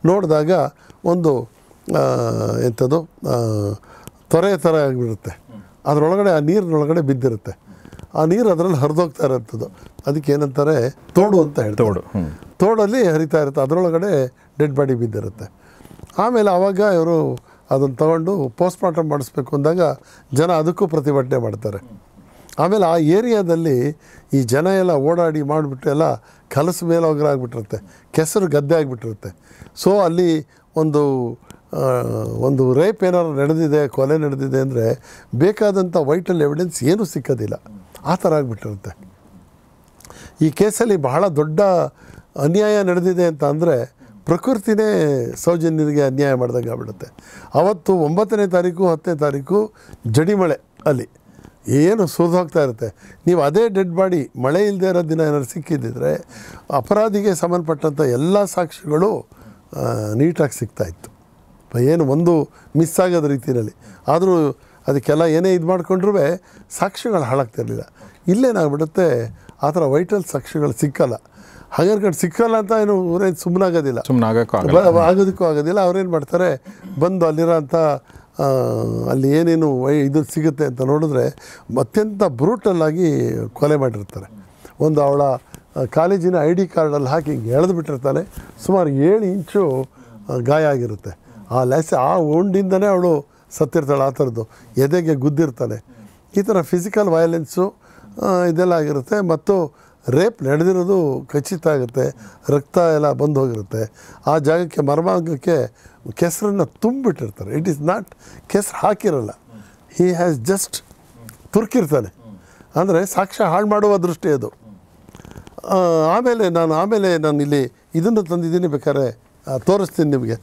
ನೋಡಿದಾಗ ಒಂದು ಎಂಥದ್ದು ತೊರೆ ಥರ ಆಗಿಬಿಡುತ್ತೆ ಅದರೊಳಗಡೆ ಆ ನೀರಿನೊಳಗಡೆ ಬಿದ್ದಿರುತ್ತೆ ಆ ನೀರು ಅದರಲ್ಲಿ ಹರಿದೋಗ್ತಾ ಇರೋಂಥದ್ದು ಅದಕ್ಕೆ ಏನಂತಾರೆ ತೋಡು ಅಂತ ಹೇಳಿ ತೋಡು ತೋಡಲ್ಲಿ ಹರಿತಾ ಇರುತ್ತೆ ಅದರೊಳಗಡೆ ಡೆಡ್ ಬಾಡಿ ಬಿದ್ದಿರುತ್ತೆ ಆಮೇಲೆ ಆವಾಗ ಇವರು ಅದನ್ನು ತಗೊಂಡು ಪೋಸ್ಟ್ ಮಾರ್ಟಮ್ ಮಾಡಿಸ್ಬೇಕು ಅಂದಾಗ ಜನ ಅದಕ್ಕೂ ಪ್ರತಿಭಟನೆ ಮಾಡ್ತಾರೆ ಆಮೇಲೆ ಆ ಏರಿಯಾದಲ್ಲಿ ಈ ಜನ ಎಲ್ಲ ಓಡಾಡಿ ಮಾಡಿಬಿಟ್ಟು ಎಲ್ಲ ಕಲಸ ಮೇಲೋಗ್ರ ಆಗಿಬಿಟ್ಟಿರುತ್ತೆ ಕೆಸರು ಗದ್ದೆ ಆಗಿಬಿಟ್ಟಿರುತ್ತೆ ಸೊ ಅಲ್ಲಿ ಒಂದು ಒಂದು ರೇಪ್ ಏನಾರು ನಡೆದಿದೆ ಕೊಲೆ ನಡೆದಿದೆ ಅಂದರೆ ಬೇಕಾದಂಥ ವೈಟಲ್ ಎವಿಡೆನ್ಸ್ ಏನೂ ಸಿಕ್ಕೋದಿಲ್ಲ ಆ ಥರ ಆಗಿಬಿಟ್ಟಿರುತ್ತೆ ಈ ಕೇಸಲ್ಲಿ ಬಹಳ ದೊಡ್ಡ ಅನ್ಯಾಯ ನಡೆದಿದೆ ಅಂತ ಅಂದರೆ ಪ್ರಕೃತಿನೇ ಸೌಜನ್ಯರಿಗೆ ಅನ್ಯಾಯ ಮಾಡಿದಂಗೆ ಆಗ್ಬಿಡುತ್ತೆ ಅವತ್ತು ಒಂಬತ್ತನೇ ತಾರೀಕು ಹತ್ತನೇ ತಾರೀಕು ಜಡಿಮಳೆ ಅಲ್ಲಿ ಏನು ಸುರಿದು ಹೋಗ್ತಾ ಇರುತ್ತೆ ನೀವು ಅದೇ ಡೆಡ್ ಬಾಡಿ ಮಳೆ ಇಲ್ಲದೆ ಇರೋ ದಿನ ಏನಾದ್ರು ಸಿಕ್ಕಿದ್ದಿದ್ರೆ ಅಪರಾಧಿಗೆ ಸಂಬಂಧಪಟ್ಟಂಥ ಎಲ್ಲ ಸಾಕ್ಷಿಗಳು ನೀಟಾಗಿ ಸಿಗ್ತಾ ಇತ್ತು ಏನು ಒಂದು ಮಿಸ್ ಆಗೋದ ರೀತಿಯಲ್ಲಿ ಆದರೂ ಅದಕ್ಕೆಲ್ಲ ಏನೇ ಇದು ಮಾಡಿಕೊಂಡ್ರೂ ಸಾಕ್ಷಿಗಳು ಹಾಳಾಗ್ತಿರಲಿಲ್ಲ ಇಲ್ಲೇನಾಗ್ಬಿಡುತ್ತೆ ಆ ಥರ ವೈಟಲ್ ಸಾಕ್ಷಿಗಳು ಸಿಕ್ಕಲ್ಲ ಹಾಗಾದ್ರೆ ಸಿಕ್ಕಲ್ಲ ಅಂತ ಏನು ಊರೇನು ಸುಮ್ಮನೆ ಆಗೋದಿಲ್ಲ ಸುಮ್ಮನೆ ಆಗೋದಕ್ಕೂ ಆಗೋದಿಲ್ಲ ಅವ್ರೇನು ಮಾಡ್ತಾರೆ ಬಂದು ಅಲ್ಲಿರೋ ಅಂಥ ಅಲ್ಲಿ ಏನೇನು ಇದು ಸಿಗುತ್ತೆ ಅಂತ ನೋಡಿದ್ರೆ ಅತ್ಯಂತ ಬ್ರೂಟಲ್ಲಾಗಿ ಕೊಲೆ ಮಾಡಿರ್ತಾರೆ ಒಂದು ಅವಳ ಕಾಲೇಜಿನ ಐ ಡಿ ಕಾರ್ಡಲ್ಲಿ ಹಾಕಿ ಹಿಂಗೆ ಎಳೆದು ಬಿಟ್ಟಿರ್ತಾನೆ ಸುಮಾರು ಏಳು ಇಂಚು ಗಾಯ ಆಗಿರುತ್ತೆ ಆ ಲೆಸ್ ಆ ಉಂಡಿಂದನೇ ಅವಳು ಸತ್ತಿರ್ತಾಳೆ ಆ ಥರದ್ದು ಎದೆಗೆ ಗುದ್ದಿರ್ತಾನೆ ಈ ಥರ ಫಿಸಿಕಲ್ ವಯಲೆನ್ಸು ಇದೆಲ್ಲ ಆಗಿರುತ್ತೆ ಮತ್ತು ರೇಪ್ ನಡೆದಿರೋದು ಖಚಿತ ಆಗುತ್ತೆ ರಕ್ತ ಎಲ್ಲ ಬಂದು ಹೋಗಿರುತ್ತೆ ಆ ಜಾಗಕ್ಕೆ ಮರ್ಮಾಂಗಕ್ಕೆ ಕೆಸರನ್ನು ತುಂಬಿಟ್ಟಿರ್ತಾರೆ ಇಟ್ ಈಸ್ ನಾಟ್ ಕೆಸರು ಹಾಕಿರಲ್ಲ ಹೀ ಹ್ಯಾಸ್ ಜಸ್ಟ್ ತುರ್ಕಿರ್ತಾನೆ ಅಂದರೆ ಸಾಕ್ಷ್ಯ ಹಾಳು ಮಾಡುವ ದೃಷ್ಟಿ ಅದು ಆಮೇಲೆ ನಾನು ಆಮೇಲೆ ನಾನು ಇಲ್ಲಿ ಇದನ್ನು ತಂದಿದ್ದೀನಿ ಬೇಕಾದ್ರೆ ತೋರಿಸ್ತೀನಿ ನಿಮಗೆ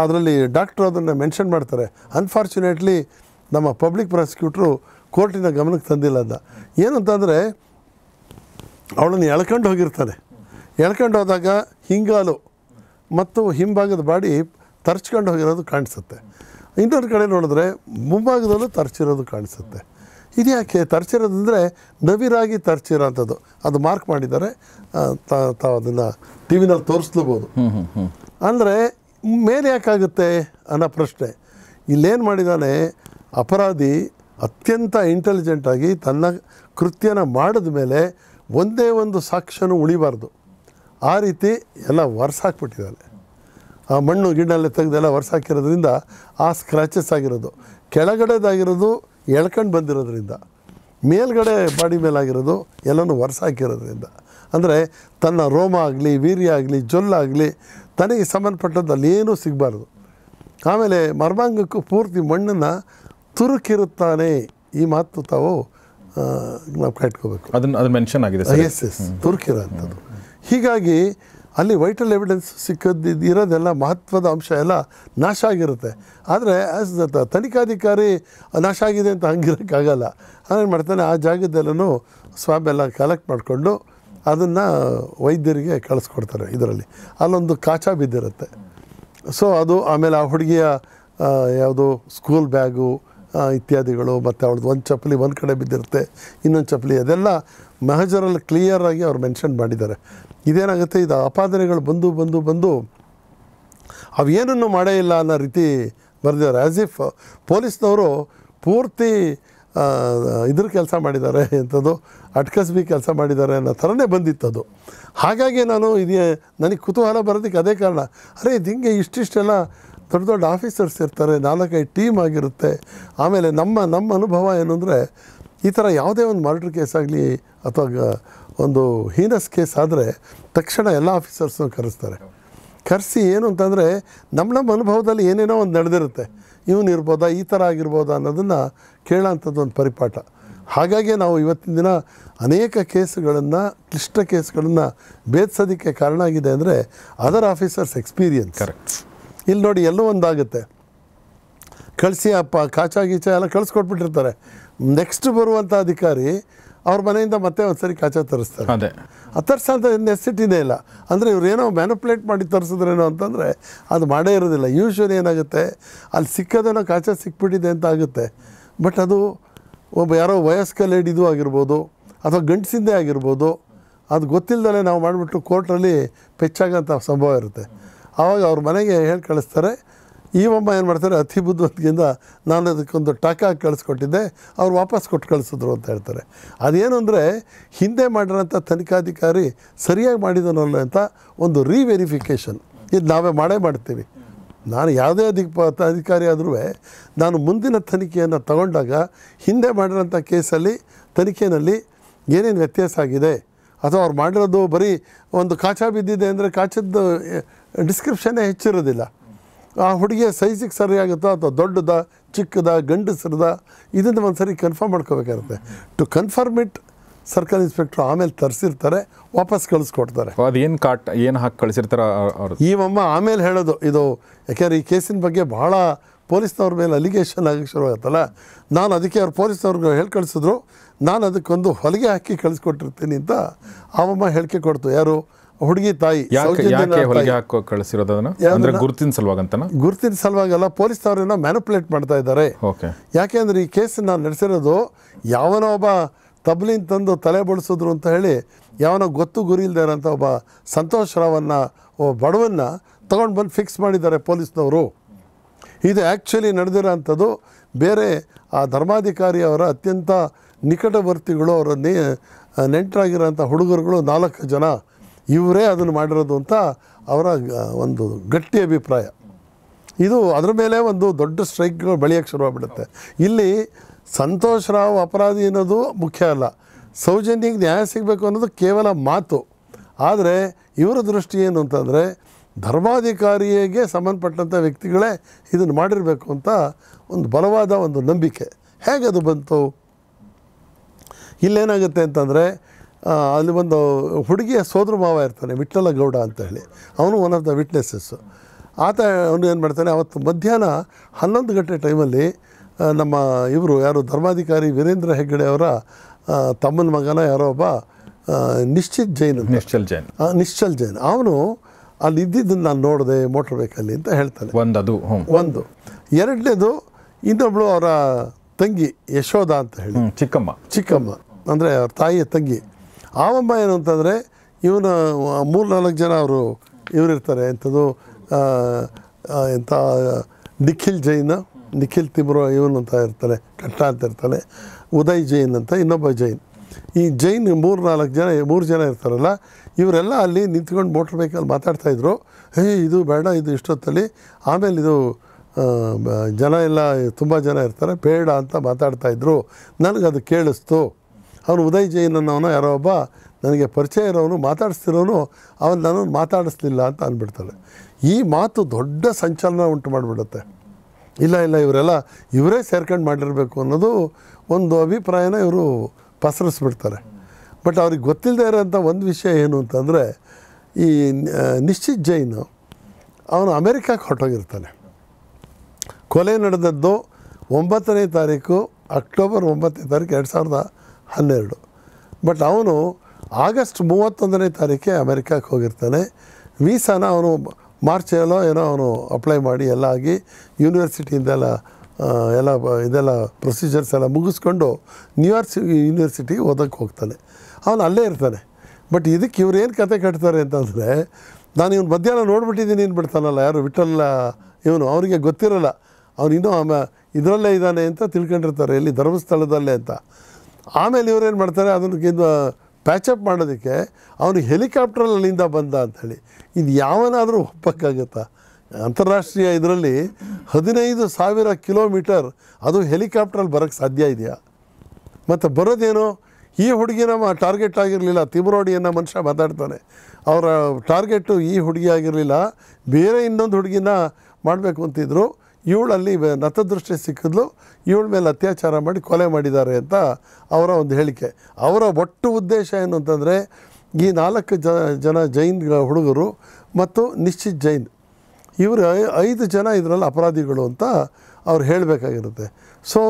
ಅದರಲ್ಲಿ ಡಾಕ್ಟ್ರು ಅದನ್ನು ಮೆನ್ಷನ್ ಮಾಡ್ತಾರೆ ಅನ್ಫಾರ್ಚುನೇಟ್ಲಿ ನಮ್ಮ ಪಬ್ಲಿಕ್ ಪ್ರಾಸಿಕ್ಯೂಟ್ರು ಕೋರ್ಟಿನ ಗಮನಕ್ಕೆ ತಂದಿಲ್ಲ ಅಂತ ಏನು ಅಂತಂದರೆ ಅವಳನ್ನು ಎಳ್ಕೊಂಡು ಹೋಗಿರ್ತಾನೆ ಎಳ್ಕೊಂಡು ಹೋದಾಗ ಹಿಂಗಾಲು ಮತ್ತು ಹಿಂಭಾಗದ ಬಾಡಿ ತರ್ಚ್ಕೊಂಡು ಹೋಗಿರೋದು ಕಾಣಿಸುತ್ತೆ ಇನ್ನೊಂದು ಕಡೆ ನೋಡಿದ್ರೆ ಮುಂಭಾಗದಲ್ಲೂ ತರ್ಚಿರೋದು ಕಾಣಿಸುತ್ತೆ ಇದು ಯಾಕೆ ತರ್ಚಿರೋದಂದರೆ ನವಿರಾಗಿ ತರ್ಚಿರೋಂಥದ್ದು ಅದು ಮಾರ್ಕ್ ಮಾಡಿದ್ದಾರೆ ತಾವು ಅದನ್ನು ಟಿ ವಿನಲ್ಲಿ ತೋರಿಸ್ಲಬೋದು ಅಂದರೆ ಮೇಲೆ ಯಾಕಾಗುತ್ತೆ ಅನ್ನೋ ಪ್ರಶ್ನೆ ಇಲ್ಲೇನು ಮಾಡಿದ್ದಾನೆ ಅಪರಾಧಿ ಅತ್ಯಂತ ಇಂಟೆಲಿಜೆಂಟಾಗಿ ತನ್ನ ಕೃತ್ಯನ ಮಾಡಿದ ಮೇಲೆ ಒಂದೇ ಒಂದು ಸಾಕ್ಷ್ಯನೂ ಉಳಿಬಾರ್ದು ಆ ರೀತಿ ಎಲ್ಲ ವರ್ಸಾಕ್ಬಿಟ್ಟಿದ್ದಾರೆ ಆ ಮಣ್ಣು ಗಿಣ್ಣೆಲ್ಲ ತೆಗೆದೆಲ್ಲ ವರ್ಸಾಕಿರೋದ್ರಿಂದ ಆ ಸ್ಕ್ರ್ಯಾಚಸ್ ಆಗಿರೋದು ಕೆಳಗಡೆದಾಗಿರೋದು ಎಳ್ಕೊಂಡು ಬಂದಿರೋದ್ರಿಂದ ಮೇಲ್ಗಡೆ ಬಾಡಿ ಮೇಲಾಗಿರೋದು ಎಲ್ಲನೂ ವರ್ಸಾಕಿರೋದ್ರಿಂದ ಅಂದರೆ ತನ್ನ ರೋಮ ಆಗಲಿ ವೀರ್ಯ ಆಗಲಿ ಜೊಲ್ಲಾಗಲಿ ತನಗೆ ಸಂಬಂಧಪಟ್ಟದ್ದು ಏನೂ ಸಿಗಬಾರ್ದು ಆಮೇಲೆ ಮರ್ಮಾಂಗಕ್ಕೂ ಪೂರ್ತಿ ಮಣ್ಣನ್ನು ತುರುಕಿರುತ್ತಾನೆ ಈ ಮಾತು ತಾವು ನಾವು ಕಟ್ಕೋಬೇಕು ಅದನ್ನು ಅದು ಮೆನ್ಷನ್ ಆಗಿದೆ ಎಸ್ ಎಸ್ ತುರ್ಕಿರ ಅಂಥದ್ದು ಹೀಗಾಗಿ ಅಲ್ಲಿ ವೈಟಲ್ ಎವಿಡೆನ್ಸ್ ಸಿಕ್ಕದ್ದು ಇರೋದೆಲ್ಲ ಮಹತ್ವದ ಅಂಶ ಎಲ್ಲ ನಾಶ ಆಗಿರುತ್ತೆ ಆದರೆ ಆ್ಯಸ್ ತನಿಖಾಧಿಕಾರಿ ನಾಶ ಆಗಿದೆ ಅಂತ ಹಂಗಿರೋಕ್ಕಾಗಲ್ಲ ಏನು ಮಾಡ್ತಾನೆ ಆ ಜಾಗದಲ್ಲೂ ಸ್ವಾಬ್ ಎಲ್ಲ ಕಲೆಕ್ಟ್ ಮಾಡಿಕೊಂಡು ಅದನ್ನು ವೈದ್ಯರಿಗೆ ಕಳಿಸ್ಕೊಡ್ತಾರೆ ಇದರಲ್ಲಿ ಅಲ್ಲೊಂದು ಕಾಚ ಬಿದ್ದಿರುತ್ತೆ ಸೊ ಅದು ಆಮೇಲೆ ಆ ಹುಡುಗಿಯ ಯಾವುದು ಸ್ಕೂಲ್ ಬ್ಯಾಗು ಇತ್ಯಾದಿಗಳು ಮತ್ತು ಅವಳದ್ದು ಒಂದು ಚಪ್ಪಲಿ ಒಂದು ಕಡೆ ಬಿದ್ದಿರುತ್ತೆ ಇನ್ನೊಂದು ಚಪ್ಪಲಿ ಅದೆಲ್ಲ ಮೆಹಜರಲ್ಲಿ ಕ್ಲಿಯರಾಗಿ ಅವ್ರು ಮೆನ್ಷನ್ ಮಾಡಿದ್ದಾರೆ ಇದೇನಾಗುತ್ತೆ ಇದು ಅಪಾದನೆಗಳು ಬಂದು ಬಂದು ಬಂದು ಅವೇನನ್ನು ಮಾಡೇ ಇಲ್ಲ ಅನ್ನೋ ರೀತಿ ಬರೆದಿದ್ದಾರೆ ಆ್ಯಸ್ ಇಫ್ ಪೊಲೀಸ್ನವರು ಪೂರ್ತಿ ಇದ್ರ ಕೆಲಸ ಮಾಡಿದ್ದಾರೆ ಅಂಥದ್ದು ಅಟ್ಕಸ್ಬಿ ಕೆಲಸ ಮಾಡಿದ್ದಾರೆ ಅನ್ನೋ ಥರನೇ ಬಂದಿತ್ತು ಅದು ಹಾಗಾಗಿ ನಾನು ಇದೇ ನನಗೆ ಕುತೂಹಲ ಬರೋದಕ್ಕೆ ಅದೇ ಕಾರಣ ಅರೆ ಇದು ಹಿಂಗೆ ಇಷ್ಟಿಷ್ಟೆಲ್ಲ ದೊಡ್ಡ ದೊಡ್ಡ ಆಫೀಸರ್ಸ್ ಇರ್ತಾರೆ ನಾಲ್ಕೈದು ಟೀಮ್ ಆಗಿರುತ್ತೆ ಆಮೇಲೆ ನಮ್ಮ ನಮ್ಮ ಅನುಭವ ಏನು ಅಂದರೆ ಈ ಥರ ಯಾವುದೇ ಒಂದು ಮರ್ಡ್ರ್ ಕೇಸ್ ಆಗಲಿ ಅಥವಾ ಒಂದು ಹೀನಸ್ ಕೇಸ್ ಆದರೆ ತಕ್ಷಣ ಎಲ್ಲ ಆಫೀಸರ್ಸ್ನೂ ಕರೆಸ್ತಾರೆ ಕರೆಸಿ ಏನು ಅಂತಂದರೆ ನಮ್ಮ ನಮ್ಮ ಅನುಭವದಲ್ಲಿ ಏನೇನೋ ಒಂದು ನಡೆದಿರುತ್ತೆ ಇವನು ಇರ್ಬೋದಾ ಈ ಥರ ಆಗಿರ್ಬೋದಾ ಅನ್ನೋದನ್ನು ಕೇಳೋಂಥದ್ದು ಒಂದು ಪರಿಪಾಠ ಹಾಗಾಗಿ ನಾವು ಇವತ್ತಿನ ದಿನ ಅನೇಕ ಕೇಸ್ಗಳನ್ನು ಕ್ಲಿಷ್ಟ ಕೇಸ್ಗಳನ್ನು ಭೇದಿಸೋದಕ್ಕೆ ಕಾರಣ ಆಗಿದೆ ಅಂದರೆ ಅದರ್ ಆಫೀಸರ್ಸ್ ಎಕ್ಸ್ಪೀರಿಯನ್ಸ್ ಕರೆಕ್ಟ್ ಇಲ್ಲಿ ನೋಡಿ ಎಲ್ಲೋ ಒಂದಾಗುತ್ತೆ ಕಳಿಸಿ ಅಪ್ಪ ಕಾಚಾ ಗೀಚ ಎಲ್ಲ ಕಳಿಸ್ಕೊಟ್ಬಿಟ್ಟಿರ್ತಾರೆ ನೆಕ್ಸ್ಟ್ ಬರುವಂಥ ಅಧಿಕಾರಿ ಅವ್ರ ಮನೆಯಿಂದ ಮತ್ತೆ ಒಂದು ಸರಿ ಕಾಚ ತರಿಸ್ತಾರೆ ಅದೇ ತರಿಸೋಂಥ ನೆಸಿಟಿನೇ ಇಲ್ಲ ಅಂದರೆ ಇವ್ರೇನೋ ಮ್ಯಾನುಪ್ಲೇಟ್ ಮಾಡಿ ತರಿಸಿದ್ರೇನೋ ಅಂತಂದರೆ ಅದು ಮಾಡೇ ಇರೋದಿಲ್ಲ ಯೂಶ್ವಲ್ ಏನಾಗುತ್ತೆ ಅಲ್ಲಿ ಸಿಕ್ಕದೇನೋ ಕಾಚ ಸಿಕ್ಬಿಟ್ಟಿದೆ ಅಂತ ಆಗುತ್ತೆ ಬಟ್ ಅದು ಒಬ್ಬ ಯಾರೋ ವಯಸ್ಕ ಲೇಡಿದು ಆಗಿರ್ಬೋದು ಅಥವಾ ಗಂಟಸಿಂದೇ ಆಗಿರ್ಬೋದು ಅದು ಗೊತ್ತಿಲ್ಲದಲ್ಲೇ ನಾವು ಮಾಡಿಬಿಟ್ಟು ಕೋರ್ಟಲ್ಲಿ ಪೆಚ್ಚಾಗೋಂಥ ಸಂಭವ ಇರುತ್ತೆ ಆವಾಗ ಅವ್ರ ಮನೆಗೆ ಹೇಳಿ ಕಳಿಸ್ತಾರೆ ಈ ಏನು ಮಾಡ್ತಾರೆ ಅತಿ ಬುದ್ಧಿವಂತಿಕೆಯಿಂದ ನಾನು ಅದಕ್ಕೊಂದು ಟಕ್ ಹಾಕಿ ಕಳಿಸ್ಕೊಟ್ಟಿದ್ದೆ ಅವ್ರು ವಾಪಸ್ ಕೊಟ್ಟು ಕಳಿಸಿದ್ರು ಅಂತ ಹೇಳ್ತಾರೆ ಅದೇನು ಅಂದರೆ ಹಿಂದೆ ಮಾಡಿರೋಂಥ ತನಿಖಾಧಿಕಾರಿ ಸರಿಯಾಗಿ ಮಾಡಿದನಲ್ಲ ಅಂತ ಒಂದು ರೀವೆರಿಫಿಕೇಷನ್ ಇದು ನಾವೇ ಮಾಡೇ ಮಾಡ್ತೀವಿ ನಾನು ಯಾವುದೇ ಅಧಿಕ ಅಧಿಕಾರಿ ಆದರೂ ನಾನು ಮುಂದಿನ ತನಿಖೆಯನ್ನು ತಗೊಂಡಾಗ ಹಿಂದೆ ಮಾಡಿರೋಂಥ ಕೇಸಲ್ಲಿ ತನಿಖೆಯಲ್ಲಿ ಏನೇನು ವ್ಯತ್ಯಾಸ ಆಗಿದೆ ಅಥವಾ ಅವ್ರು ಮಾಡಿರೋದು ಬರೀ ಒಂದು ಕಾಚ ಬಿದ್ದಿದೆ ಅಂದರೆ ಕಾಚದ್ದು ಡಿಸ್ಕ್ರಿಪ್ಷನ್ನೇ ಹೆಚ್ಚಿರೋದಿಲ್ಲ ಆ ಹುಡುಗಿಯ ಸೈಜಿಗೆ ಸರಿಯಾಗುತ್ತಾ ಅಥವಾ ದೊಡ್ಡದ ಚಿಕ್ಕದ ಗಂಡಸರದ ಇದನ್ನು ಒಂದು ಸರಿ ಕನ್ಫರ್ಮ್ ಮಾಡ್ಕೋಬೇಕಾಗುತ್ತೆ to confirm it circle inspector ಆಮೇಲೆ ತರಿಸಿರ್ತಾರೆ ವಾಪಸ್ ಕಳಿಸ್ಕೊಡ್ತಾರೆ ಅದೇನು ಕಾಟ್ ಏನು ಹಾಕಿ ಕಳಿಸಿರ್ತಾರೆ ಅವರು ಈ ಮಮ್ಮ ಆಮೇಲೆ ಹೇಳೋದು ಇದು ಯಾಕೆಂದರೆ ಈ ಕೇಸಿನ ಬಗ್ಗೆ ಭಾಳ ಪೊಲೀಸ್ನವ್ರ ಮೇಲೆ ಅಲಿಗೇಷನ್ ಆಗಕ್ಕೆ ಶುರುವಾಗುತ್ತಲ್ಲ ನಾನು ಅದಕ್ಕೆ ಅವ್ರು ಪೊಲೀಸ್ನವ್ರಿಗೆ ಹೇಳಿ ಕಳಿಸಿದ್ರು ನಾನು ಅದಕ್ಕೊಂದು ಹೊಲಿಗೆ ಹಾಕಿ ಕಳಿಸ್ಕೊಟ್ಟಿರ್ತೀನಿ ಅಂತ ಆ ಮಮ್ಮ ಹೇಳಿಕೆ ಕೊಡ್ತು ಯಾರು ಹುಡುಗಿ ತಾಯಿ ಗುರುತಿನ ಸಲುವಾಗ ಗುರುತಿನ ಸಲುವಾಗಲ್ಲ ಪೊಲೀಸ್ ಮ್ಯಾನುಪುಲೇಟ್ ಮಾಡ್ತಾ ಇದ್ದಾರೆ ಯಾಕೆ ಅಂದರೆ ಈ ಕೇಸನ್ನ ನಡೆಸಿರೋದು ಯಾವನೋ ಒಬ್ಬ ತಬ್ಲಿನ್ ತಂದು ತಲೆ ಬಳಸಿದ್ರು ಅಂತ ಹೇಳಿ ಯಾವನೋ ಗೊತ್ತು ಗುರಿ ಇಲ್ಲದೆ ಇರೋಂಥ ಒಬ್ಬ ಸಂತೋಷ್ ರಾವನ್ನ ಬಡವನ್ನ ತಗೊಂಡು ಬಂದು ಫಿಕ್ಸ್ ಮಾಡಿದ್ದಾರೆ ಪೊಲೀಸ್ನವರು ಇದು ಆ್ಯಕ್ಚುಲಿ ನಡೆದಿರೋ ಅಂಥದ್ದು ಬೇರೆ ಆ ಧರ್ಮಾಧಿಕಾರಿ ಅವರ ಅತ್ಯಂತ ನಿಕಟವರ್ತಿಗಳು ಅವರ ನೆಂಟರಾಗಿರೋಂಥ ಹುಡುಗರುಗಳು ನಾಲ್ಕು ಜನ ಇವರೇ ಅದನ್ನು ಮಾಡಿರೋದು ಅಂತ ಅವರ ಒಂದು ಗಟ್ಟಿ ಅಭಿಪ್ರಾಯ ಇದು ಅದರ ಮೇಲೆ ಒಂದು ದೊಡ್ಡ ಸ್ಟ್ರೈಕ್ಗಳು ಬೆಳೆಯೋಕ್ಕೆ ಶುರುವಾಗ್ಬಿಡುತ್ತೆ ಇಲ್ಲಿ ಸಂತೋಷ್ ರಾವ್ ಅಪರಾಧಿ ಅನ್ನೋದು ಮುಖ್ಯ ಅಲ್ಲ ಸೌಜನ್ಯಕ್ಕೆ ನ್ಯಾಯ ಸಿಗಬೇಕು ಅನ್ನೋದು ಕೇವಲ ಮಾತು ಆದರೆ ಇವರ ದೃಷ್ಟಿ ಏನು ಅಂತಂದರೆ ಧರ್ಮಾಧಿಕಾರಿಯಾಗೆ ಸಂಬಂಧಪಟ್ಟಂಥ ವ್ಯಕ್ತಿಗಳೇ ಇದನ್ನು ಮಾಡಿರಬೇಕು ಅಂತ ಒಂದು ಬಲವಾದ ಒಂದು ನಂಬಿಕೆ ಹೇಗೆ ಅದು ಬಂತು ಇಲ್ಲೇನಾಗುತ್ತೆ ಅಂತಂದರೆ ಅಲ್ಲಿ ಒಂದು ಹುಡುಗಿಯ ಸೋದರ ಮಾವ ಇರ್ತಾನೆ ವಿಠ್ಠಲ ಗೌಡ ಅಂತ ಹೇಳಿ ಅವನು ಒನ್ ಆಫ್ ದ ವಿಟ್ನೆಸ್ಸಸ್ಸು ಆತ ಅವನು ಏನು ಮಾಡ್ತಾನೆ ಅವತ್ತು ಮಧ್ಯಾಹ್ನ ಹನ್ನೊಂದು ಗಂಟೆ ಟೈಮಲ್ಲಿ ನಮ್ಮ ಇವರು ಯಾರು ಧರ್ಮಾಧಿಕಾರಿ ವೀರೇಂದ್ರ ಹೆಗ್ಗಡೆ ಅವರ ತಮ್ಮನ ಮಗನ ಯಾರೋ ಒಬ್ಬ ನಿಶ್ಚಿತ್ ಜೈನ್ ನಿಶ್ಚಲ್ ಜೈನ್ ನಿಶ್ಚಲ್ ಜೈನ್ ಅವನು ಅಲ್ಲಿ ಇದ್ದಿದ್ದನ್ನು ನಾನು ನೋಡಿದೆ ಮೋಟ್ರ್ ಬೈಕಲ್ಲಿ ಅಂತ ಹೇಳ್ತಾನೆ ಒಂದು ಅದು ಒಂದು ಎರಡನೇದು ಇನ್ನೊಬ್ಬಳು ಅವರ ತಂಗಿ ಯಶೋಧ ಅಂತ ಹೇಳಿ ಚಿಕ್ಕಮ್ಮ ಚಿಕ್ಕಮ್ಮ ಅಂದರೆ ಅವ್ರ ತಾಯಿಯ ತಂಗಿ ಆವಂಬ ಏನು ಅಂತಂದರೆ ಇವನು ಮೂರು ನಾಲ್ಕು ಜನ ಅವರು ಇವರಿರ್ತಾರೆ ಎಂಥದ್ದು ಎಂಥ ನಿಖಿಲ್ ಜೈನ್ ನಿಖಿಲ್ ತಿಬ್ರೋ ಇವನು ಅಂತ ಇರ್ತಾನೆ ಕಟ್ಟ ಅಂತ ಇರ್ತಾನೆ ಉದಯ್ ಜೈನ್ ಅಂತ ಇನ್ನೊಬ್ಬ ಜೈನ್ ಈ ಜೈನ್ ಮೂರು ನಾಲ್ಕು ಜನ ಮೂರು ಜನ ಇರ್ತಾರಲ್ಲ ಇವರೆಲ್ಲ ಅಲ್ಲಿ ನಿಂತ್ಕೊಂಡು ಮೋಟ್ರ್ ಬೈಕಲ್ಲಿ ಮಾತಾಡ್ತಾಯಿದ್ರು ಹೇ ಇದು ಬೇಡ ಇದು ಇಷ್ಟೊತ್ತಲ್ಲಿ ಆಮೇಲೆ ಇದು ಜನ ಎಲ್ಲ ತುಂಬ ಜನ ಇರ್ತಾರೆ ಬೇಡ ಅಂತ ಮಾತಾಡ್ತಾಯಿದ್ರು ನನಗೆ ಅದು ಕೇಳಿಸ್ತು ಅವನು ಉದಯ್ ಜೈನ್ ಅನ್ನೋನು ಯಾರೋ ಒಬ್ಬ ನನಗೆ ಪರಿಚಯ ಇರೋನು ಮಾತಾಡಿಸ್ತಿರೋನು ಅವನು ನಾನು ಮಾತಾಡಿಸ್ಲಿಲ್ಲ ಅಂತ ಅಂದ್ಬಿಡ್ತಾಳೆ ಈ ಮಾತು ದೊಡ್ಡ ಸಂಚಲನ ಉಂಟು ಮಾಡಿಬಿಡುತ್ತೆ ಇಲ್ಲ ಇಲ್ಲ ಇವರೆಲ್ಲ ಇವರೇ ಸೇರ್ಕೊಂಡು ಮಾಡಿರಬೇಕು ಅನ್ನೋದು ಒಂದು ಅಭಿಪ್ರಾಯನ ಇವರು ಪಸರಿಸ್ಬಿಡ್ತಾರೆ ಬಟ್ ಅವ್ರಿಗೆ ಗೊತ್ತಿಲ್ಲದೆ ಇರೋಂಥ ಒಂದು ವಿಷಯ ಏನು ಅಂತಂದರೆ ಈ ನಿಶ್ಚಿತ್ ಜೈನು ಅವನು ಅಮೇರಿಕಾಕ್ಕೆ ಹೊರಟೋಗಿರ್ತಾನೆ ಕೊಲೆ ನಡೆದದ್ದು ಒಂಬತ್ತನೇ ತಾರೀಕು ಅಕ್ಟೋಬರ್ ಒಂಬತ್ತನೇ ತಾರೀಕು ಎರಡು ಸಾವಿರದ ಹನ್ನೆರಡು ಬಟ್ ಅವನು ಆಗಸ್ಟ್ ಮೂವತ್ತೊಂದನೇ ತಾರೀಕೆ ಅಮೆರಿಕಕ್ಕೆ ಹೋಗಿರ್ತಾನೆ ವೀಸಾನ ಅವನು ಮಾರ್ಚ್ ಏಳೋ ಏನೋ ಅವನು ಅಪ್ಲೈ ಮಾಡಿ ಎಲ್ಲ ಆಗಿ ಯೂನಿವರ್ಸಿಟಿಯಿಂದೆಲ್ಲ ಎಲ್ಲ ಇದೆಲ್ಲ ಪ್ರೊಸೀಜರ್ಸ್ ಎಲ್ಲ ಮುಗಿಸ್ಕೊಂಡು ನ್ಯೂಯಾರ್ಕ್ ಯೂನಿವರ್ಸಿಟಿಗೆ ಓದೋಕ್ಕೆ ಹೋಗ್ತಾನೆ ಅವನು ಅಲ್ಲೇ ಇರ್ತಾನೆ ಬಟ್ ಇದಕ್ಕೆ ಇವ್ರು ಏನು ಕತೆ ಕಟ್ತಾರೆ ಅಂತಂದರೆ ನಾನು ಇವನು ಮಧ್ಯಾಹ್ನ ನೋಡ್ಬಿಟ್ಟಿದ್ದೀನಿ ಏನು ಬಿಡ್ತಾನಲ್ಲ ಯಾರು ವಿಠಲ್ಲ ಇವನು ಅವನಿಗೆ ಗೊತ್ತಿರಲ್ಲ ಇನ್ನೂ ಇನ್ನೂ ಇದರಲ್ಲೇ ಇದ್ದಾನೆ ಅಂತ ತಿಳ್ಕೊಂಡಿರ್ತಾರೆ ಇಲ್ಲಿ ಧರ್ಮಸ್ಥಳದಲ್ಲೇ ಅಂತ ಆಮೇಲೆ ಇವರೇನು ಮಾಡ್ತಾರೆ ಅದಕ್ಕೆ ಪ್ಯಾಚಪ್ ಮಾಡೋದಕ್ಕೆ ಅವನು ಹೆಲಿಕಾಪ್ಟ್ರಲ್ಲಿಂದ ಅಲ್ಲಿಂದ ಬಂದ ಅಂಥೇಳಿ ಇದು ಯಾವನಾದರೂ ಒಪ್ಪಕ್ಕಾಗತ್ತಾ ಅಂತಾರಾಷ್ಟ್ರೀಯ ಇದರಲ್ಲಿ ಹದಿನೈದು ಸಾವಿರ ಕಿಲೋಮೀಟರ್ ಅದು ಹೆಲಿಕಾಪ್ಟ್ರಲ್ಲಿ ಬರೋಕ್ಕೆ ಸಾಧ್ಯ ಇದೆಯಾ ಮತ್ತು ಬರೋದೇನು ಈ ಹುಡುಗಿನ ಟಾರ್ಗೆಟ್ ಆಗಿರಲಿಲ್ಲ ತಿಮ್ರೋಡಿಯನ್ನು ಮನುಷ್ಯ ಮಾತಾಡ್ತಾನೆ ಅವರ ಟಾರ್ಗೆಟು ಈ ಹುಡುಗಿ ಆಗಿರಲಿಲ್ಲ ಬೇರೆ ಇನ್ನೊಂದು ಹುಡುಗಿನ ಮಾಡಬೇಕು ಅಂತಿದ್ರು ಇವಳಲ್ಲಿ ನತದೃಷ್ಟಿ ಸಿಕ್ಕಿದ್ಲು ಇವಳ ಮೇಲೆ ಅತ್ಯಾಚಾರ ಮಾಡಿ ಕೊಲೆ ಮಾಡಿದ್ದಾರೆ ಅಂತ ಅವರ ಒಂದು ಹೇಳಿಕೆ ಅವರ ಒಟ್ಟು ಉದ್ದೇಶ ಏನು ಅಂತಂದರೆ ಈ ನಾಲ್ಕು ಜ ಜನ ಜೈನ್ ಹುಡುಗರು ಮತ್ತು ನಿಶ್ಚಿತ್ ಜೈನ್ ಇವರು ಐದು ಜನ ಇದರಲ್ಲಿ ಅಪರಾಧಿಗಳು ಅಂತ ಅವ್ರು ಹೇಳಬೇಕಾಗಿರುತ್ತೆ ಸೊ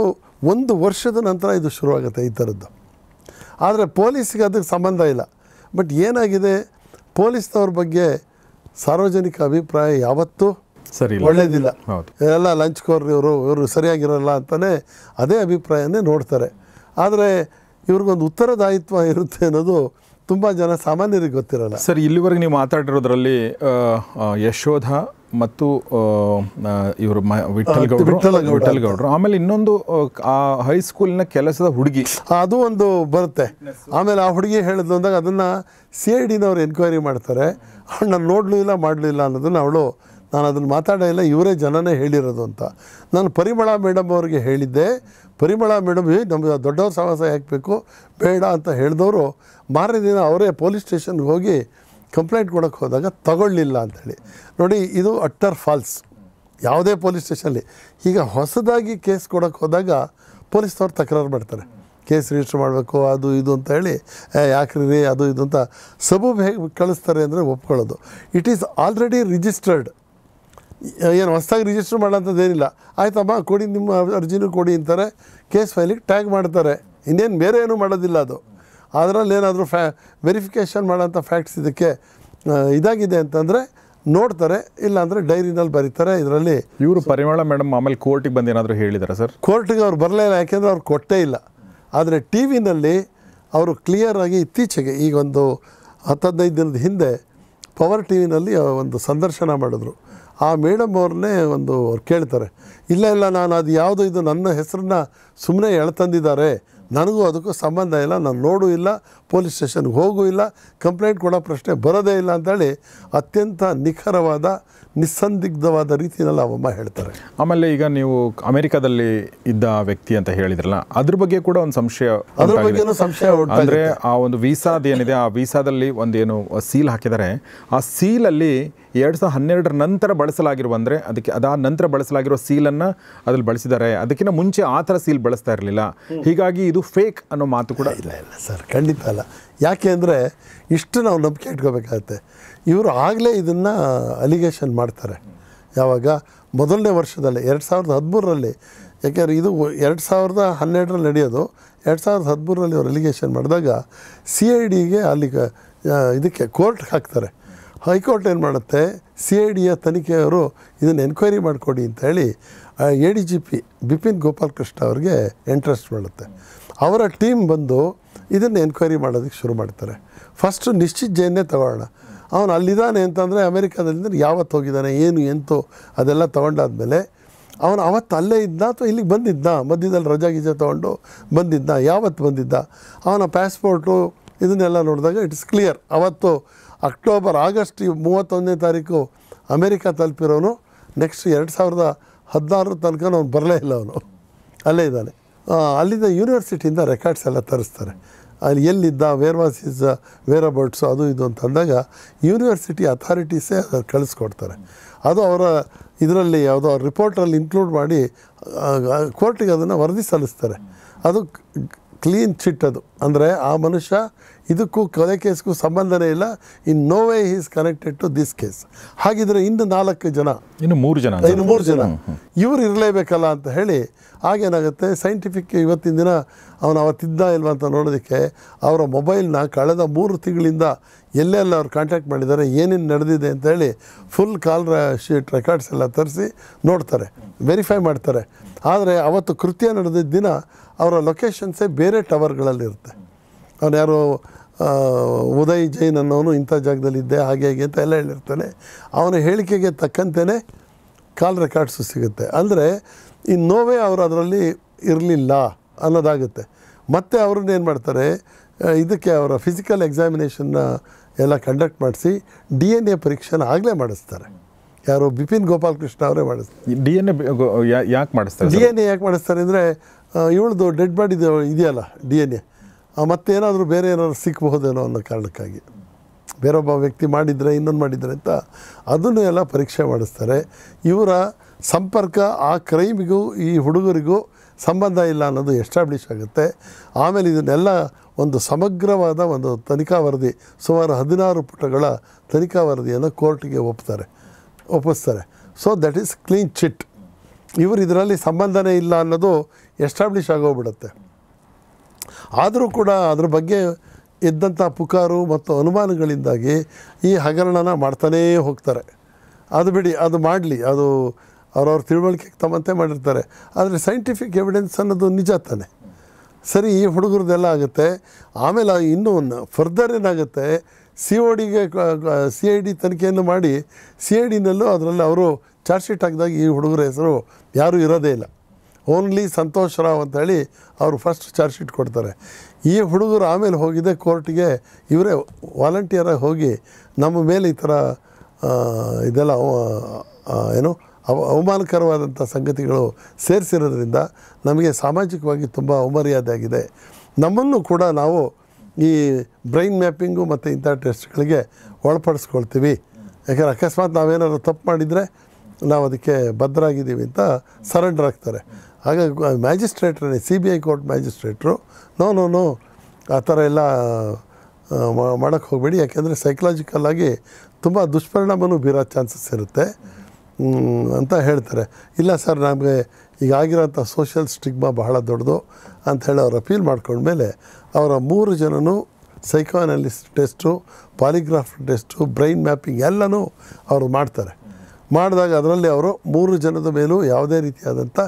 ಒಂದು ವರ್ಷದ ನಂತರ ಇದು ಶುರುವಾಗುತ್ತೆ ಈ ಥರದ್ದು ಆದರೆ ಪೊಲೀಸ್ಗೆ ಅದಕ್ಕೆ ಸಂಬಂಧ ಇಲ್ಲ ಬಟ್ ಏನಾಗಿದೆ ಪೊಲೀಸ್ನವ್ರ ಬಗ್ಗೆ ಸಾರ್ವಜನಿಕ ಅಭಿಪ್ರಾಯ ಯಾವತ್ತೂ ಸರಿ ಒಳ್ಳೇದಿಲ್ಲ ಎಲ್ಲ ಲಂಚ್ ಕೋರ್ ಇವರು ಇವರು ಸರಿಯಾಗಿರಲ್ಲ ಅಂತಲೇ ಅದೇ ಅಭಿಪ್ರಾಯನೇ ನೋಡ್ತಾರೆ ಆದರೆ ಇವ್ರಿಗೊಂದು ಉತ್ತರದಾಯಿತ್ವ ಇರುತ್ತೆ ಅನ್ನೋದು ತುಂಬ ಜನ ಸಾಮಾನ್ಯರಿಗೆ ಗೊತ್ತಿರಲ್ಲ ಸರ್ ಇಲ್ಲಿವರೆಗೆ ನೀವು ಮಾತಾಡಿರೋದ್ರಲ್ಲಿ ಯಶೋಧ ಮತ್ತು ಇವರು ವಿಠಲ್ ಗೌಡರು ವಿಠಲ್ ಗೌಡರು ಆಮೇಲೆ ಇನ್ನೊಂದು ಆ ಹೈಸ್ಕೂಲಿನ ಕೆಲಸದ ಹುಡುಗಿ ಅದು ಒಂದು ಬರುತ್ತೆ ಆಮೇಲೆ ಆ ಹುಡುಗಿ ಹೇಳಿದ್ದು ಅಂದಾಗ ಅದನ್ನು ಸಿ ಐ ಡಿನವ್ರು ಎನ್ಕ್ವೈರಿ ಮಾಡ್ತಾರೆ ಅವಳು ನಾನು ನೋಡಲೂ ಇಲ್ಲ ಮಾಡಲೂ ಅನ್ನೋದನ್ನು ಅವಳು ನಾನು ಅದನ್ನು ಮಾತಾಡೋ ಇಲ್ಲ ಇವರೇ ಜನನೇ ಹೇಳಿರೋದು ಅಂತ ನಾನು ಪರಿಮಳ ಮೇಡಮ್ ಅವ್ರಿಗೆ ಹೇಳಿದ್ದೆ ಪರಿಮಳ ಮೇಡಮ್ ನಮಗೆ ದೊಡ್ಡವ್ರ ಸಾಹಸ ಹಾಕಬೇಕು ಬೇಡ ಅಂತ ಹೇಳಿದವರು ಮಾರನೇ ದಿನ ಅವರೇ ಪೊಲೀಸ್ ಸ್ಟೇಷನ್ಗೆ ಹೋಗಿ ಕಂಪ್ಲೇಂಟ್ ಕೊಡೋಕ್ಕೆ ಹೋದಾಗ ತಗೊಳ್ಳಿಲ್ಲ ಅಂಥೇಳಿ ನೋಡಿ ಇದು ಅಟ್ಟರ್ ಫಾಲ್ಸ್ ಯಾವುದೇ ಪೊಲೀಸ್ ಸ್ಟೇಷನಲ್ಲಿ ಈಗ ಹೊಸದಾಗಿ ಕೇಸ್ ಕೊಡೋಕ್ಕೆ ಹೋದಾಗ ಪೊಲೀಸ್ನವ್ರು ತಕರಾರು ಮಾಡ್ತಾರೆ ಕೇಸ್ ರಿಜಿಸ್ಟರ್ ಮಾಡಬೇಕು ಅದು ಇದು ಅಂತ ಹೇಳಿ ಯಾಕ್ರಿ ಅದು ಇದು ಅಂತ ಸಬೂಬ್ ಹೇಗೆ ಕಳಿಸ್ತಾರೆ ಅಂದರೆ ಒಪ್ಕೊಳ್ಳೋದು ಇಟ್ ಈಸ್ ಆಲ್ರೆಡಿ ರಿಜಿಸ್ಟರ್ಡ್ ಏನು ಹೊಸದಾಗಿ ರಿಜಿಸ್ಟರ್ ಮಾಡೋಂಥದ್ದೇನಿಲ್ಲ ಆಯ್ತಮ್ಮ ಕೊಡಿ ನಿಮ್ಮ ಅರ್ಜಿನೂ ಕೊಡಿ ಅಂತಾರೆ ಕೇಸ್ ಫೈಲಿಗೆ ಟ್ಯಾಗ್ ಮಾಡ್ತಾರೆ ಇನ್ನೇನು ಬೇರೆ ಏನೂ ಮಾಡೋದಿಲ್ಲ ಅದು ಅದರಲ್ಲಿ ಏನಾದರೂ ಫ್ಯಾ ವೆರಿಫಿಕೇಷನ್ ಮಾಡೋಂಥ ಫ್ಯಾಕ್ಟ್ಸ್ ಇದಕ್ಕೆ ಇದಾಗಿದೆ ಅಂತಂದರೆ ನೋಡ್ತಾರೆ ಇಲ್ಲಾಂದರೆ ಡೈರಿನಲ್ಲಿ ಬರೀತಾರೆ ಇದರಲ್ಲಿ ಇವರು ಪರಿಮಳ ಮೇಡಮ್ ಆಮೇಲೆ ಕೋರ್ಟಿಗೆ ಬಂದು ಏನಾದರೂ ಹೇಳಿದ್ದಾರೆ ಸರ್ ಕೋರ್ಟಿಗೆ ಅವ್ರು ಬರಲೇ ಇಲ್ಲ ಯಾಕೆಂದರೆ ಅವ್ರು ಕೊಟ್ಟೇ ಇಲ್ಲ ಆದರೆ ಟಿ ವಿನಲ್ಲಿ ಅವರು ಕ್ಲಿಯರಾಗಿ ಇತ್ತೀಚೆಗೆ ಈಗ ಒಂದು ಹತ್ತದೈದು ದಿನದ ಹಿಂದೆ ಪವರ್ ಟಿ ವಿನಲ್ಲಿ ಒಂದು ಸಂದರ್ಶನ ಮಾಡಿದ್ರು ಆ ಮೇಡಮ್ ಅವ್ರನ್ನೇ ಒಂದು ಅವ್ರು ಕೇಳ್ತಾರೆ ಇಲ್ಲ ಇಲ್ಲ ನಾನು ಅದು ಯಾವುದು ಇದು ನನ್ನ ಹೆಸರನ್ನ ಸುಮ್ಮನೆ ಎಳ್ತಂದಿದ್ದಾರೆ ನನಗೂ ಅದಕ್ಕೂ ಸಂಬಂಧ ಇಲ್ಲ ನಾನು ನೋಡೂ ಇಲ್ಲ ಪೊಲೀಸ್ ಸ್ಟೇಷನ್ಗೆ ಹೋಗೂ ಇಲ್ಲ ಕಂಪ್ಲೇಂಟ್ ಕೊಡೋ ಪ್ರಶ್ನೆ ಬರೋದೇ ಇಲ್ಲ ಅಂತೇಳಿ ಅತ್ಯಂತ ನಿಖರವಾದ ನಿಸ್ಸಂದಿಗ್ಧವಾದ ರೀತಿಯಲ್ಲಿ ಅವಮ್ಮ ಹೇಳ್ತಾರೆ ಆಮೇಲೆ ಈಗ ನೀವು ಅಮೆರಿಕಾದಲ್ಲಿ ಇದ್ದ ವ್ಯಕ್ತಿ ಅಂತ ಹೇಳಿದ್ರಲ್ಲ ಅದ್ರ ಬಗ್ಗೆ ಕೂಡ ಒಂದು ಸಂಶಯ ಅದ್ರ ಬಗ್ಗೆ ಸಂಶಯ ಅಂದರೆ ಆ ಒಂದು ವೀಸಾದ ಏನಿದೆ ಆ ವೀಸಾದಲ್ಲಿ ಒಂದೇನು ಸೀಲ್ ಹಾಕಿದ್ದಾರೆ ಆ ಸೀಲಲ್ಲಿ ಎರಡು ಸಾವಿರದ ಹನ್ನೆರಡರ ನಂತರ ಬಳಸಲಾಗಿರುವ ಅಂದರೆ ಅದಕ್ಕೆ ಅದಾದ ನಂತರ ಬಳಸಲಾಗಿರೋ ಸೀಲನ್ನು ಅದ್ರಲ್ಲಿ ಬಳಸಿದ್ದಾರೆ ಅದಕ್ಕಿಂತ ಮುಂಚೆ ಆ ಥರ ಸೀಲ್ ಬಳಸ್ತಾ ಇರಲಿಲ್ಲ ಹೀಗಾಗಿ ಇದು ಫೇಕ್ ಅನ್ನೋ ಮಾತು ಕೂಡ ಇಲ್ಲ ಇಲ್ಲ ಸರ್ ಖಂಡಿತ ಅಲ್ಲ ಯಾಕೆ ಅಂದರೆ ಇಷ್ಟು ನಾವು ನಂಬಿಕೆ ಇಟ್ಕೋಬೇಕಾಗತ್ತೆ ಇವರು ಆಗಲೇ ಇದನ್ನು ಅಲಿಗೇಷನ್ ಮಾಡ್ತಾರೆ ಯಾವಾಗ ಮೊದಲನೇ ವರ್ಷದಲ್ಲಿ ಎರಡು ಸಾವಿರದ ಹದಿಮೂರರಲ್ಲಿ ಯಾಕೆಂದರೆ ಇದು ಎರಡು ಸಾವಿರದ ಹನ್ನೆರಡರಲ್ಲಿ ನಡೆಯೋದು ಎರಡು ಸಾವಿರದ ಹದಿಮೂರರಲ್ಲಿ ಅವರು ಅಲಿಗೇಷನ್ ಮಾಡಿದಾಗ ಸಿ ಐ ಡಿಗೆ ಅಲ್ಲಿ ಇದಕ್ಕೆ ಕೋರ್ಟ್ ಹಾಕ್ತಾರೆ ಹೈಕೋರ್ಟ್ ಏನು ಮಾಡುತ್ತೆ ಸಿ ಐ ಡಿಯ ತನಿಖೆಯವರು ಇದನ್ನು ಎನ್ಕ್ವೈರಿ ಮಾಡಿಕೊಡಿ ಅಂತ ಹೇಳಿ A D G P Bipin Gopalakrishna ಅವ್ರಿಗೆ ಇಂಟ್ರೆಸ್ಟ್ ಮಾಡುತ್ತೆ ಅವರ ಟೀಮ್ ಬಂದು ಇದನ್ನು ಎನ್ಕ್ವೈರಿ ಮಾಡೋದಕ್ಕೆ ಶುರು ಮಾಡ್ತಾರೆ ಫಸ್ಟು ನಿಶ್ಚಿತ್ ಜೈನ್ನೇ ತಗೊಳ್ಳೋಣ ಅವನು ಅಲ್ಲಿದ್ದಾನೆ ಅಂತಂದರೆ ಅಮೇರಿಕಾದಲ್ಲಿಂದ್ರೆ ಯಾವತ್ತು ಹೋಗಿದ್ದಾನೆ ಏನು ಎಂತು ಅದೆಲ್ಲ ತೊಗೊಂಡಾದ್ಮೇಲೆ ಅವನು ಅವತ್ತು ಅಲ್ಲೇ ಇದ್ದ ಅಥವಾ ಇಲ್ಲಿಗೆ ಬಂದಿದ್ದ ಮಧ್ಯದಲ್ಲಿ ರಜಾ ಗಿಜಾ ತೊಗೊಂಡು ಬಂದಿದ್ದ ಯಾವತ್ತು ಬಂದಿದ್ದ ಅವನ ಪಾಸ್ಪೋರ್ಟು ಇದನ್ನೆಲ್ಲ ನೋಡಿದಾಗ ಇಟ್ಸ್ ಕ್ಲಿಯರ್ ಅವತ್ತು ಅಕ್ಟೋಬರ್ ಆಗಸ್ಟ್ ಮೂವತ್ತೊಂದನೇ ತಾರೀಕು ಅಮೇರಿಕ ತಲುಪಿರೋನು ನೆಕ್ಸ್ಟ್ ಎರಡು ಸಾವಿರದ ಹದಿನಾರು ತನಕ ಅವನು ಬರಲೇ ಇಲ್ಲ ಅವನು ಅಲ್ಲೇ ಇದ್ದಾನೆ ಅಲ್ಲಿಂದ ಯೂನಿವರ್ಸಿಟಿಯಿಂದ ರೆಕಾರ್ಡ್ಸ್ ಎಲ್ಲ ತರಿಸ್ತಾರೆ ಅಲ್ಲಿ ಎಲ್ಲಿದ್ದ where was is whereabouts ಅದು ಇದು ಅಂತ ಅಂದಾಗ ಯೂನಿವರ್ಸಿಟಿ ಅಥಾರಿಟೀಸೇ ಕಳಿಸ್ಕೊಡ್ತಾರೆ ಅದು ಅವರ ಇದರಲ್ಲಿ ಯಾವುದೋ ರಿಪೋರ್ಟಲ್ಲಿ ಇನ್ಕ್ಲೂಡ್ ಮಾಡಿ ಕೋರ್ಟಿಗೆ ಅದನ್ನು ವರದಿ ಸಲ್ಲಿಸ್ತಾರೆ ಅದು ಕ್ಲೀನ್ ಚಿಟ್ ಅದು ಅಂದರೆ ಆ ಮನುಷ್ಯ ಇದಕ್ಕೂ ಕೊಲೆ ಕೇಸ್ಗೂ ಸಂಬಂಧನೇ ಇಲ್ಲ in no way is connected to this case ಹಾಗಿದ್ರೆ ಇನ್ನು ನಾಲ್ಕು ಜನ ಇನ್ನು ಮೂರು ಜನ ಇನ್ನು ಮೂರು ಜನ ಇವರು ಇರಲೇಬೇಕಲ್ಲ ಅಂತ ಹೇಳಿ ಆಗೇನಾಗುತ್ತೆ ಸೈಂಟಿಫಿಕ್ ಇವತ್ತಿನ ದಿನ ಅವನು ಅವತ್ತಿದ್ದ ಇಲ್ವಾ ಅಂತ ನೋಡೋದಕ್ಕೆ ಅವರ ಮೊಬೈಲ್ನ ಕಳೆದ ಮೂರು ತಿಂಗಳಿಂದ ಎಲ್ಲೆಲ್ಲ ಅವ್ರು ಕಾಂಟ್ಯಾಕ್ಟ್ ಮಾಡಿದ್ದಾರೆ ಏನೇನು ನಡೆದಿದೆ ಅಂತ ಹೇಳಿ ಫುಲ್ ಕಾಲ್ ಶೀಟ್ ರೆಕಾರ್ಡ್ಸ್ ಎಲ್ಲ ತರಿಸಿ ನೋಡ್ತಾರೆ ವೆರಿಫೈ ಮಾಡ್ತಾರೆ ಆದರೆ ಅವತ್ತು ಕೃತ್ಯ ನಡೆದಿದ್ದ ದಿನ ಅವರ ಲೊಕೇಶನ್ಸೇ ಬೇರೆ ಟವರ್ಗಳಲ್ಲಿರುತ್ತೆ ಅವ್ನು ಯಾರೋ ಉದಯ್ ಜೈನ್ ಅನ್ನೋನು ಇಂಥ ಜಾಗದಲ್ಲಿದ್ದೆ ಹಾಗೆ ಹೀಗೆ ಅಂತ ಎಲ್ಲ ಹೇಳಿರ್ತಾನೆ ಅವನ ಹೇಳಿಕೆಗೆ ತಕ್ಕಂತೆಯೇ ಕಾಲ್ ರೆಕಾರ್ಡ್ಸು ಸಿಗುತ್ತೆ ಅಂದರೆ ಈ ನೋವೇ ಅವರು ಅದರಲ್ಲಿ ಇರಲಿಲ್ಲ ಅನ್ನೋದಾಗುತ್ತೆ ಮತ್ತು ಅವ್ರನ್ನ ಏನು ಮಾಡ್ತಾರೆ ಇದಕ್ಕೆ ಅವರ ಫಿಸಿಕಲ್ ಎಕ್ಸಾಮಿನೇಷನ್ನ ಎಲ್ಲ ಕಂಡಕ್ಟ್ ಮಾಡಿಸಿ ಡಿ ಎನ್ ಎ ಪರೀಕ್ಷೆನ ಆಗಲೇ ಮಾಡಿಸ್ತಾರೆ ಯಾರು ಬಿಪಿನ್ ಗೋಪಾಲಕೃಷ್ಣ ಅವರೇ ಮಾಡಿಸ್ತಾರೆ ಡಿ ಎನ್ ಎ ಯಾಕೆ ಮಾಡಿಸ್ತಾರೆ ಡಿ ಎನ್ ಎ ಯಾಕೆ ಮಾಡಿಸ್ತಾರೆ ಅಂದರೆ ಇವಳದು ಡೆಡ್ ಬಾಡಿದು ಇದೆಯಲ್ಲ ಡಿ ಎನ್ ಎ ಮತ್ತೇನಾದರೂ ಬೇರೆ ಏನಾದರೂ ಸಿಕ್ಕಬಹುದೇನೋ ಅನ್ನೋ ಕಾರಣಕ್ಕಾಗಿ ಬೇರೊಬ್ಬ ವ್ಯಕ್ತಿ ಮಾಡಿದರೆ ಇನ್ನೊಂದು ಮಾಡಿದರೆ ಅಂತ ಅದನ್ನು ಎಲ್ಲ ಪರೀಕ್ಷೆ ಮಾಡಿಸ್ತಾರೆ ಇವರ ಸಂಪರ್ಕ ಆ ಕ್ರೈಮಿಗೂ ಈ ಹುಡುಗರಿಗೂ ಸಂಬಂಧ ಇಲ್ಲ ಅನ್ನೋದು ಎಸ್ಟಾಬ್ಲಿಷ್ ಆಗುತ್ತೆ ಆಮೇಲೆ ಇದನ್ನೆಲ್ಲ ಒಂದು ಸಮಗ್ರವಾದ ಒಂದು ತನಿಖಾ ವರದಿ ಸುಮಾರು ಹದಿನಾರು ಪುಟಗಳ ತನಿಖಾ ವರದಿಯನ್ನು ಕೋರ್ಟಿಗೆ ಒಪ್ತಾರೆ ಒಪ್ಪಿಸ್ತಾರೆ so that is clean chit ಇವರು ಇದರಲ್ಲಿ ಸಂಬಂಧನೇ ಇಲ್ಲ ಅನ್ನೋದು ಎಸ್ಟಾಬ್ಲಿಷ್ ಆಗೋಗ್ಬಿಡುತ್ತೆ ಆದರೂ ಕೂಡ ಅದ್ರ ಬಗ್ಗೆ ಇದ್ದಂಥ ಪುಕಾರು ಮತ್ತು ಅನುಮಾನಗಳಿಂದಾಗಿ ಈ ಹಗರಣನ ಮಾಡ್ತಾನೇ ಹೋಗ್ತಾರೆ ಅದು ಬಿಡಿ ಅದು ಮಾಡಲಿ ಅದು ಅವ್ರವ್ರ ತಿಳುವಳಿಕೆ ತಮ್ಮಂತೆ ಮಾಡಿರ್ತಾರೆ ಆದರೆ ಸೈಂಟಿಫಿಕ್ ಎವಿಡೆನ್ಸ್ ಅನ್ನೋದು ನಿಜ ತಾನೆ ಸರಿ ಈ ಹುಡುಗರದ್ದೆಲ್ಲ ಆಗುತ್ತೆ ಆಮೇಲೆ ಇನ್ನೂ ಫರ್ದರ್ ಏನಾಗುತ್ತೆ ಸಿ ಓ ಡಿಗೆ ಸಿ ಐ ಡಿ ತನಿಖೆಯನ್ನು ಮಾಡಿ ಸಿ ಐ ಡಿನಲ್ಲೂ ಅದರಲ್ಲಿ ಅವರು ಚಾರ್ಜ್ ಶೀಟ್ ಹಾಕಿದಾಗ ಈ ಹುಡುಗರ ಹೆಸರು ಯಾರೂ ಇರೋದೇ ಇಲ್ಲ ಓನ್ಲಿ ಸಂತೋಷ್ ರಾವ್ ಅಂತ ಹೇಳಿ ಅವರು ಫಸ್ಟ್ ಚಾರ್ಜ್ ಶೀಟ್ ಕೊಡ್ತಾರೆ ಈ ಹುಡುಗರು ಆಮೇಲೆ ಹೋಗಿದೆ ಕೋರ್ಟ್ಗೆ ಇವರೇ ವಾಲಂಟಿಯರಾಗಿ ಹೋಗಿ ನಮ್ಮ ಮೇಲೆ ಈ ಥರ ಇದೆಲ್ಲ ಏನು ಅವ ಅವಮಾನಕರವಾದಂಥ ಸಂಗತಿಗಳು ಸೇರಿಸಿರೋದ್ರಿಂದ ನಮಗೆ ಸಾಮಾಜಿಕವಾಗಿ ತುಂಬ ಅವಮರ್ಯಾದೆ ಆಗಿದೆ ನಮ್ಮನ್ನು ಕೂಡ ನಾವು ಈ ಬ್ರೈನ್ ಮ್ಯಾಪಿಂಗು ಮತ್ತು ಇಂಥ ಟೆಸ್ಟ್ಗಳಿಗೆ ಒಳಪಡಿಸ್ಕೊಳ್ತೀವಿ ಯಾಕಂದರೆ ಅಕಸ್ಮಾತ್ ನಾವೇನಾದ್ರು ತಪ್ಪು ಮಾಡಿದರೆ ನಾವು ಅದಕ್ಕೆ ಭದ್ರಾಗಿದ್ದೀವಿ ಅಂತ ಸರೆಂಡರ್ ಆಗ್ತಾರೆ ಹಾಗಾಗಿ ಮ್ಯಾಜಿಸ್ಟ್ರೇಟ್ರೇ ಸಿ ಬಿ ಐ ಕೋರ್ಟ್ ಮ್ಯಾಜಿಸ್ಟ್ರೇಟ್ರು ನೋ ನೋ ನೋ ಆ ಥರ ಎಲ್ಲ ಮಾಡೋಕ್ಕೆ ಹೋಗಬೇಡಿ ಯಾಕೆಂದರೆ ಸೈಕಲಾಜಿಕಲ್ಲಾಗಿ ತುಂಬ ದುಷ್ಪರಿಣಾಮನೂ ಬೀರೋ ಚಾನ್ಸಸ್ ಇರುತ್ತೆ ಅಂತ ಹೇಳ್ತಾರೆ ಇಲ್ಲ ಸರ್ ನಮಗೆ ಈಗ ಆಗಿರೋಂಥ ಸೋಷಿಯಲ್ ಸ್ಟಿಗ್ಮಾ ಬಹಳ ದೊಡ್ಡದು ಅಂತ ಹೇಳಿ ಅವ್ರು ಅಪೀಲ್ ಮಾಡ್ಕೊಂಡ್ಮೇಲೆ ಅವರ ಮೂರು ಜನನು psycho analyst test polygraph test brain mapping ಎಲ್ಲನೂ ಅವರು ಮಾಡ್ತಾರೆ ಮಾಡಿದಾಗ ಅದರಲ್ಲಿ ಅವರು ಮೂರು ಜನದ ಮೇಲೂ ಯಾವುದೇ ರೀತಿಯಾದಂಥ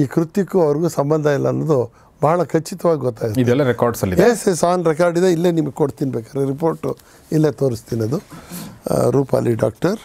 ಈ ಕೃತ್ಯಕ್ಕೂ ಅವ್ರಿಗೂ ಸಂಬಂಧ ಇಲ್ಲ ಅನ್ನೋದು ಬಹಳ ಖಚಿತವಾಗಿ ಗೊತ್ತಾಯಿತು ಇದೆಲ್ಲ ಎಸ್ ಎಸ್ ಆನ್ ರೆಕಾರ್ಡ್ ಇದೆ ಇಲ್ಲೇ ನಿಮಗೆ ಕೊಡ್ತೀನಿ ಬೇಕಾದ್ರೆ ರಿಪೋರ್ಟು ಇಲ್ಲೇ ತೋರಿಸ್ತೀನಿ ಅದು ರೂಪಾಲಿ ಡಾಕ್ಟರ್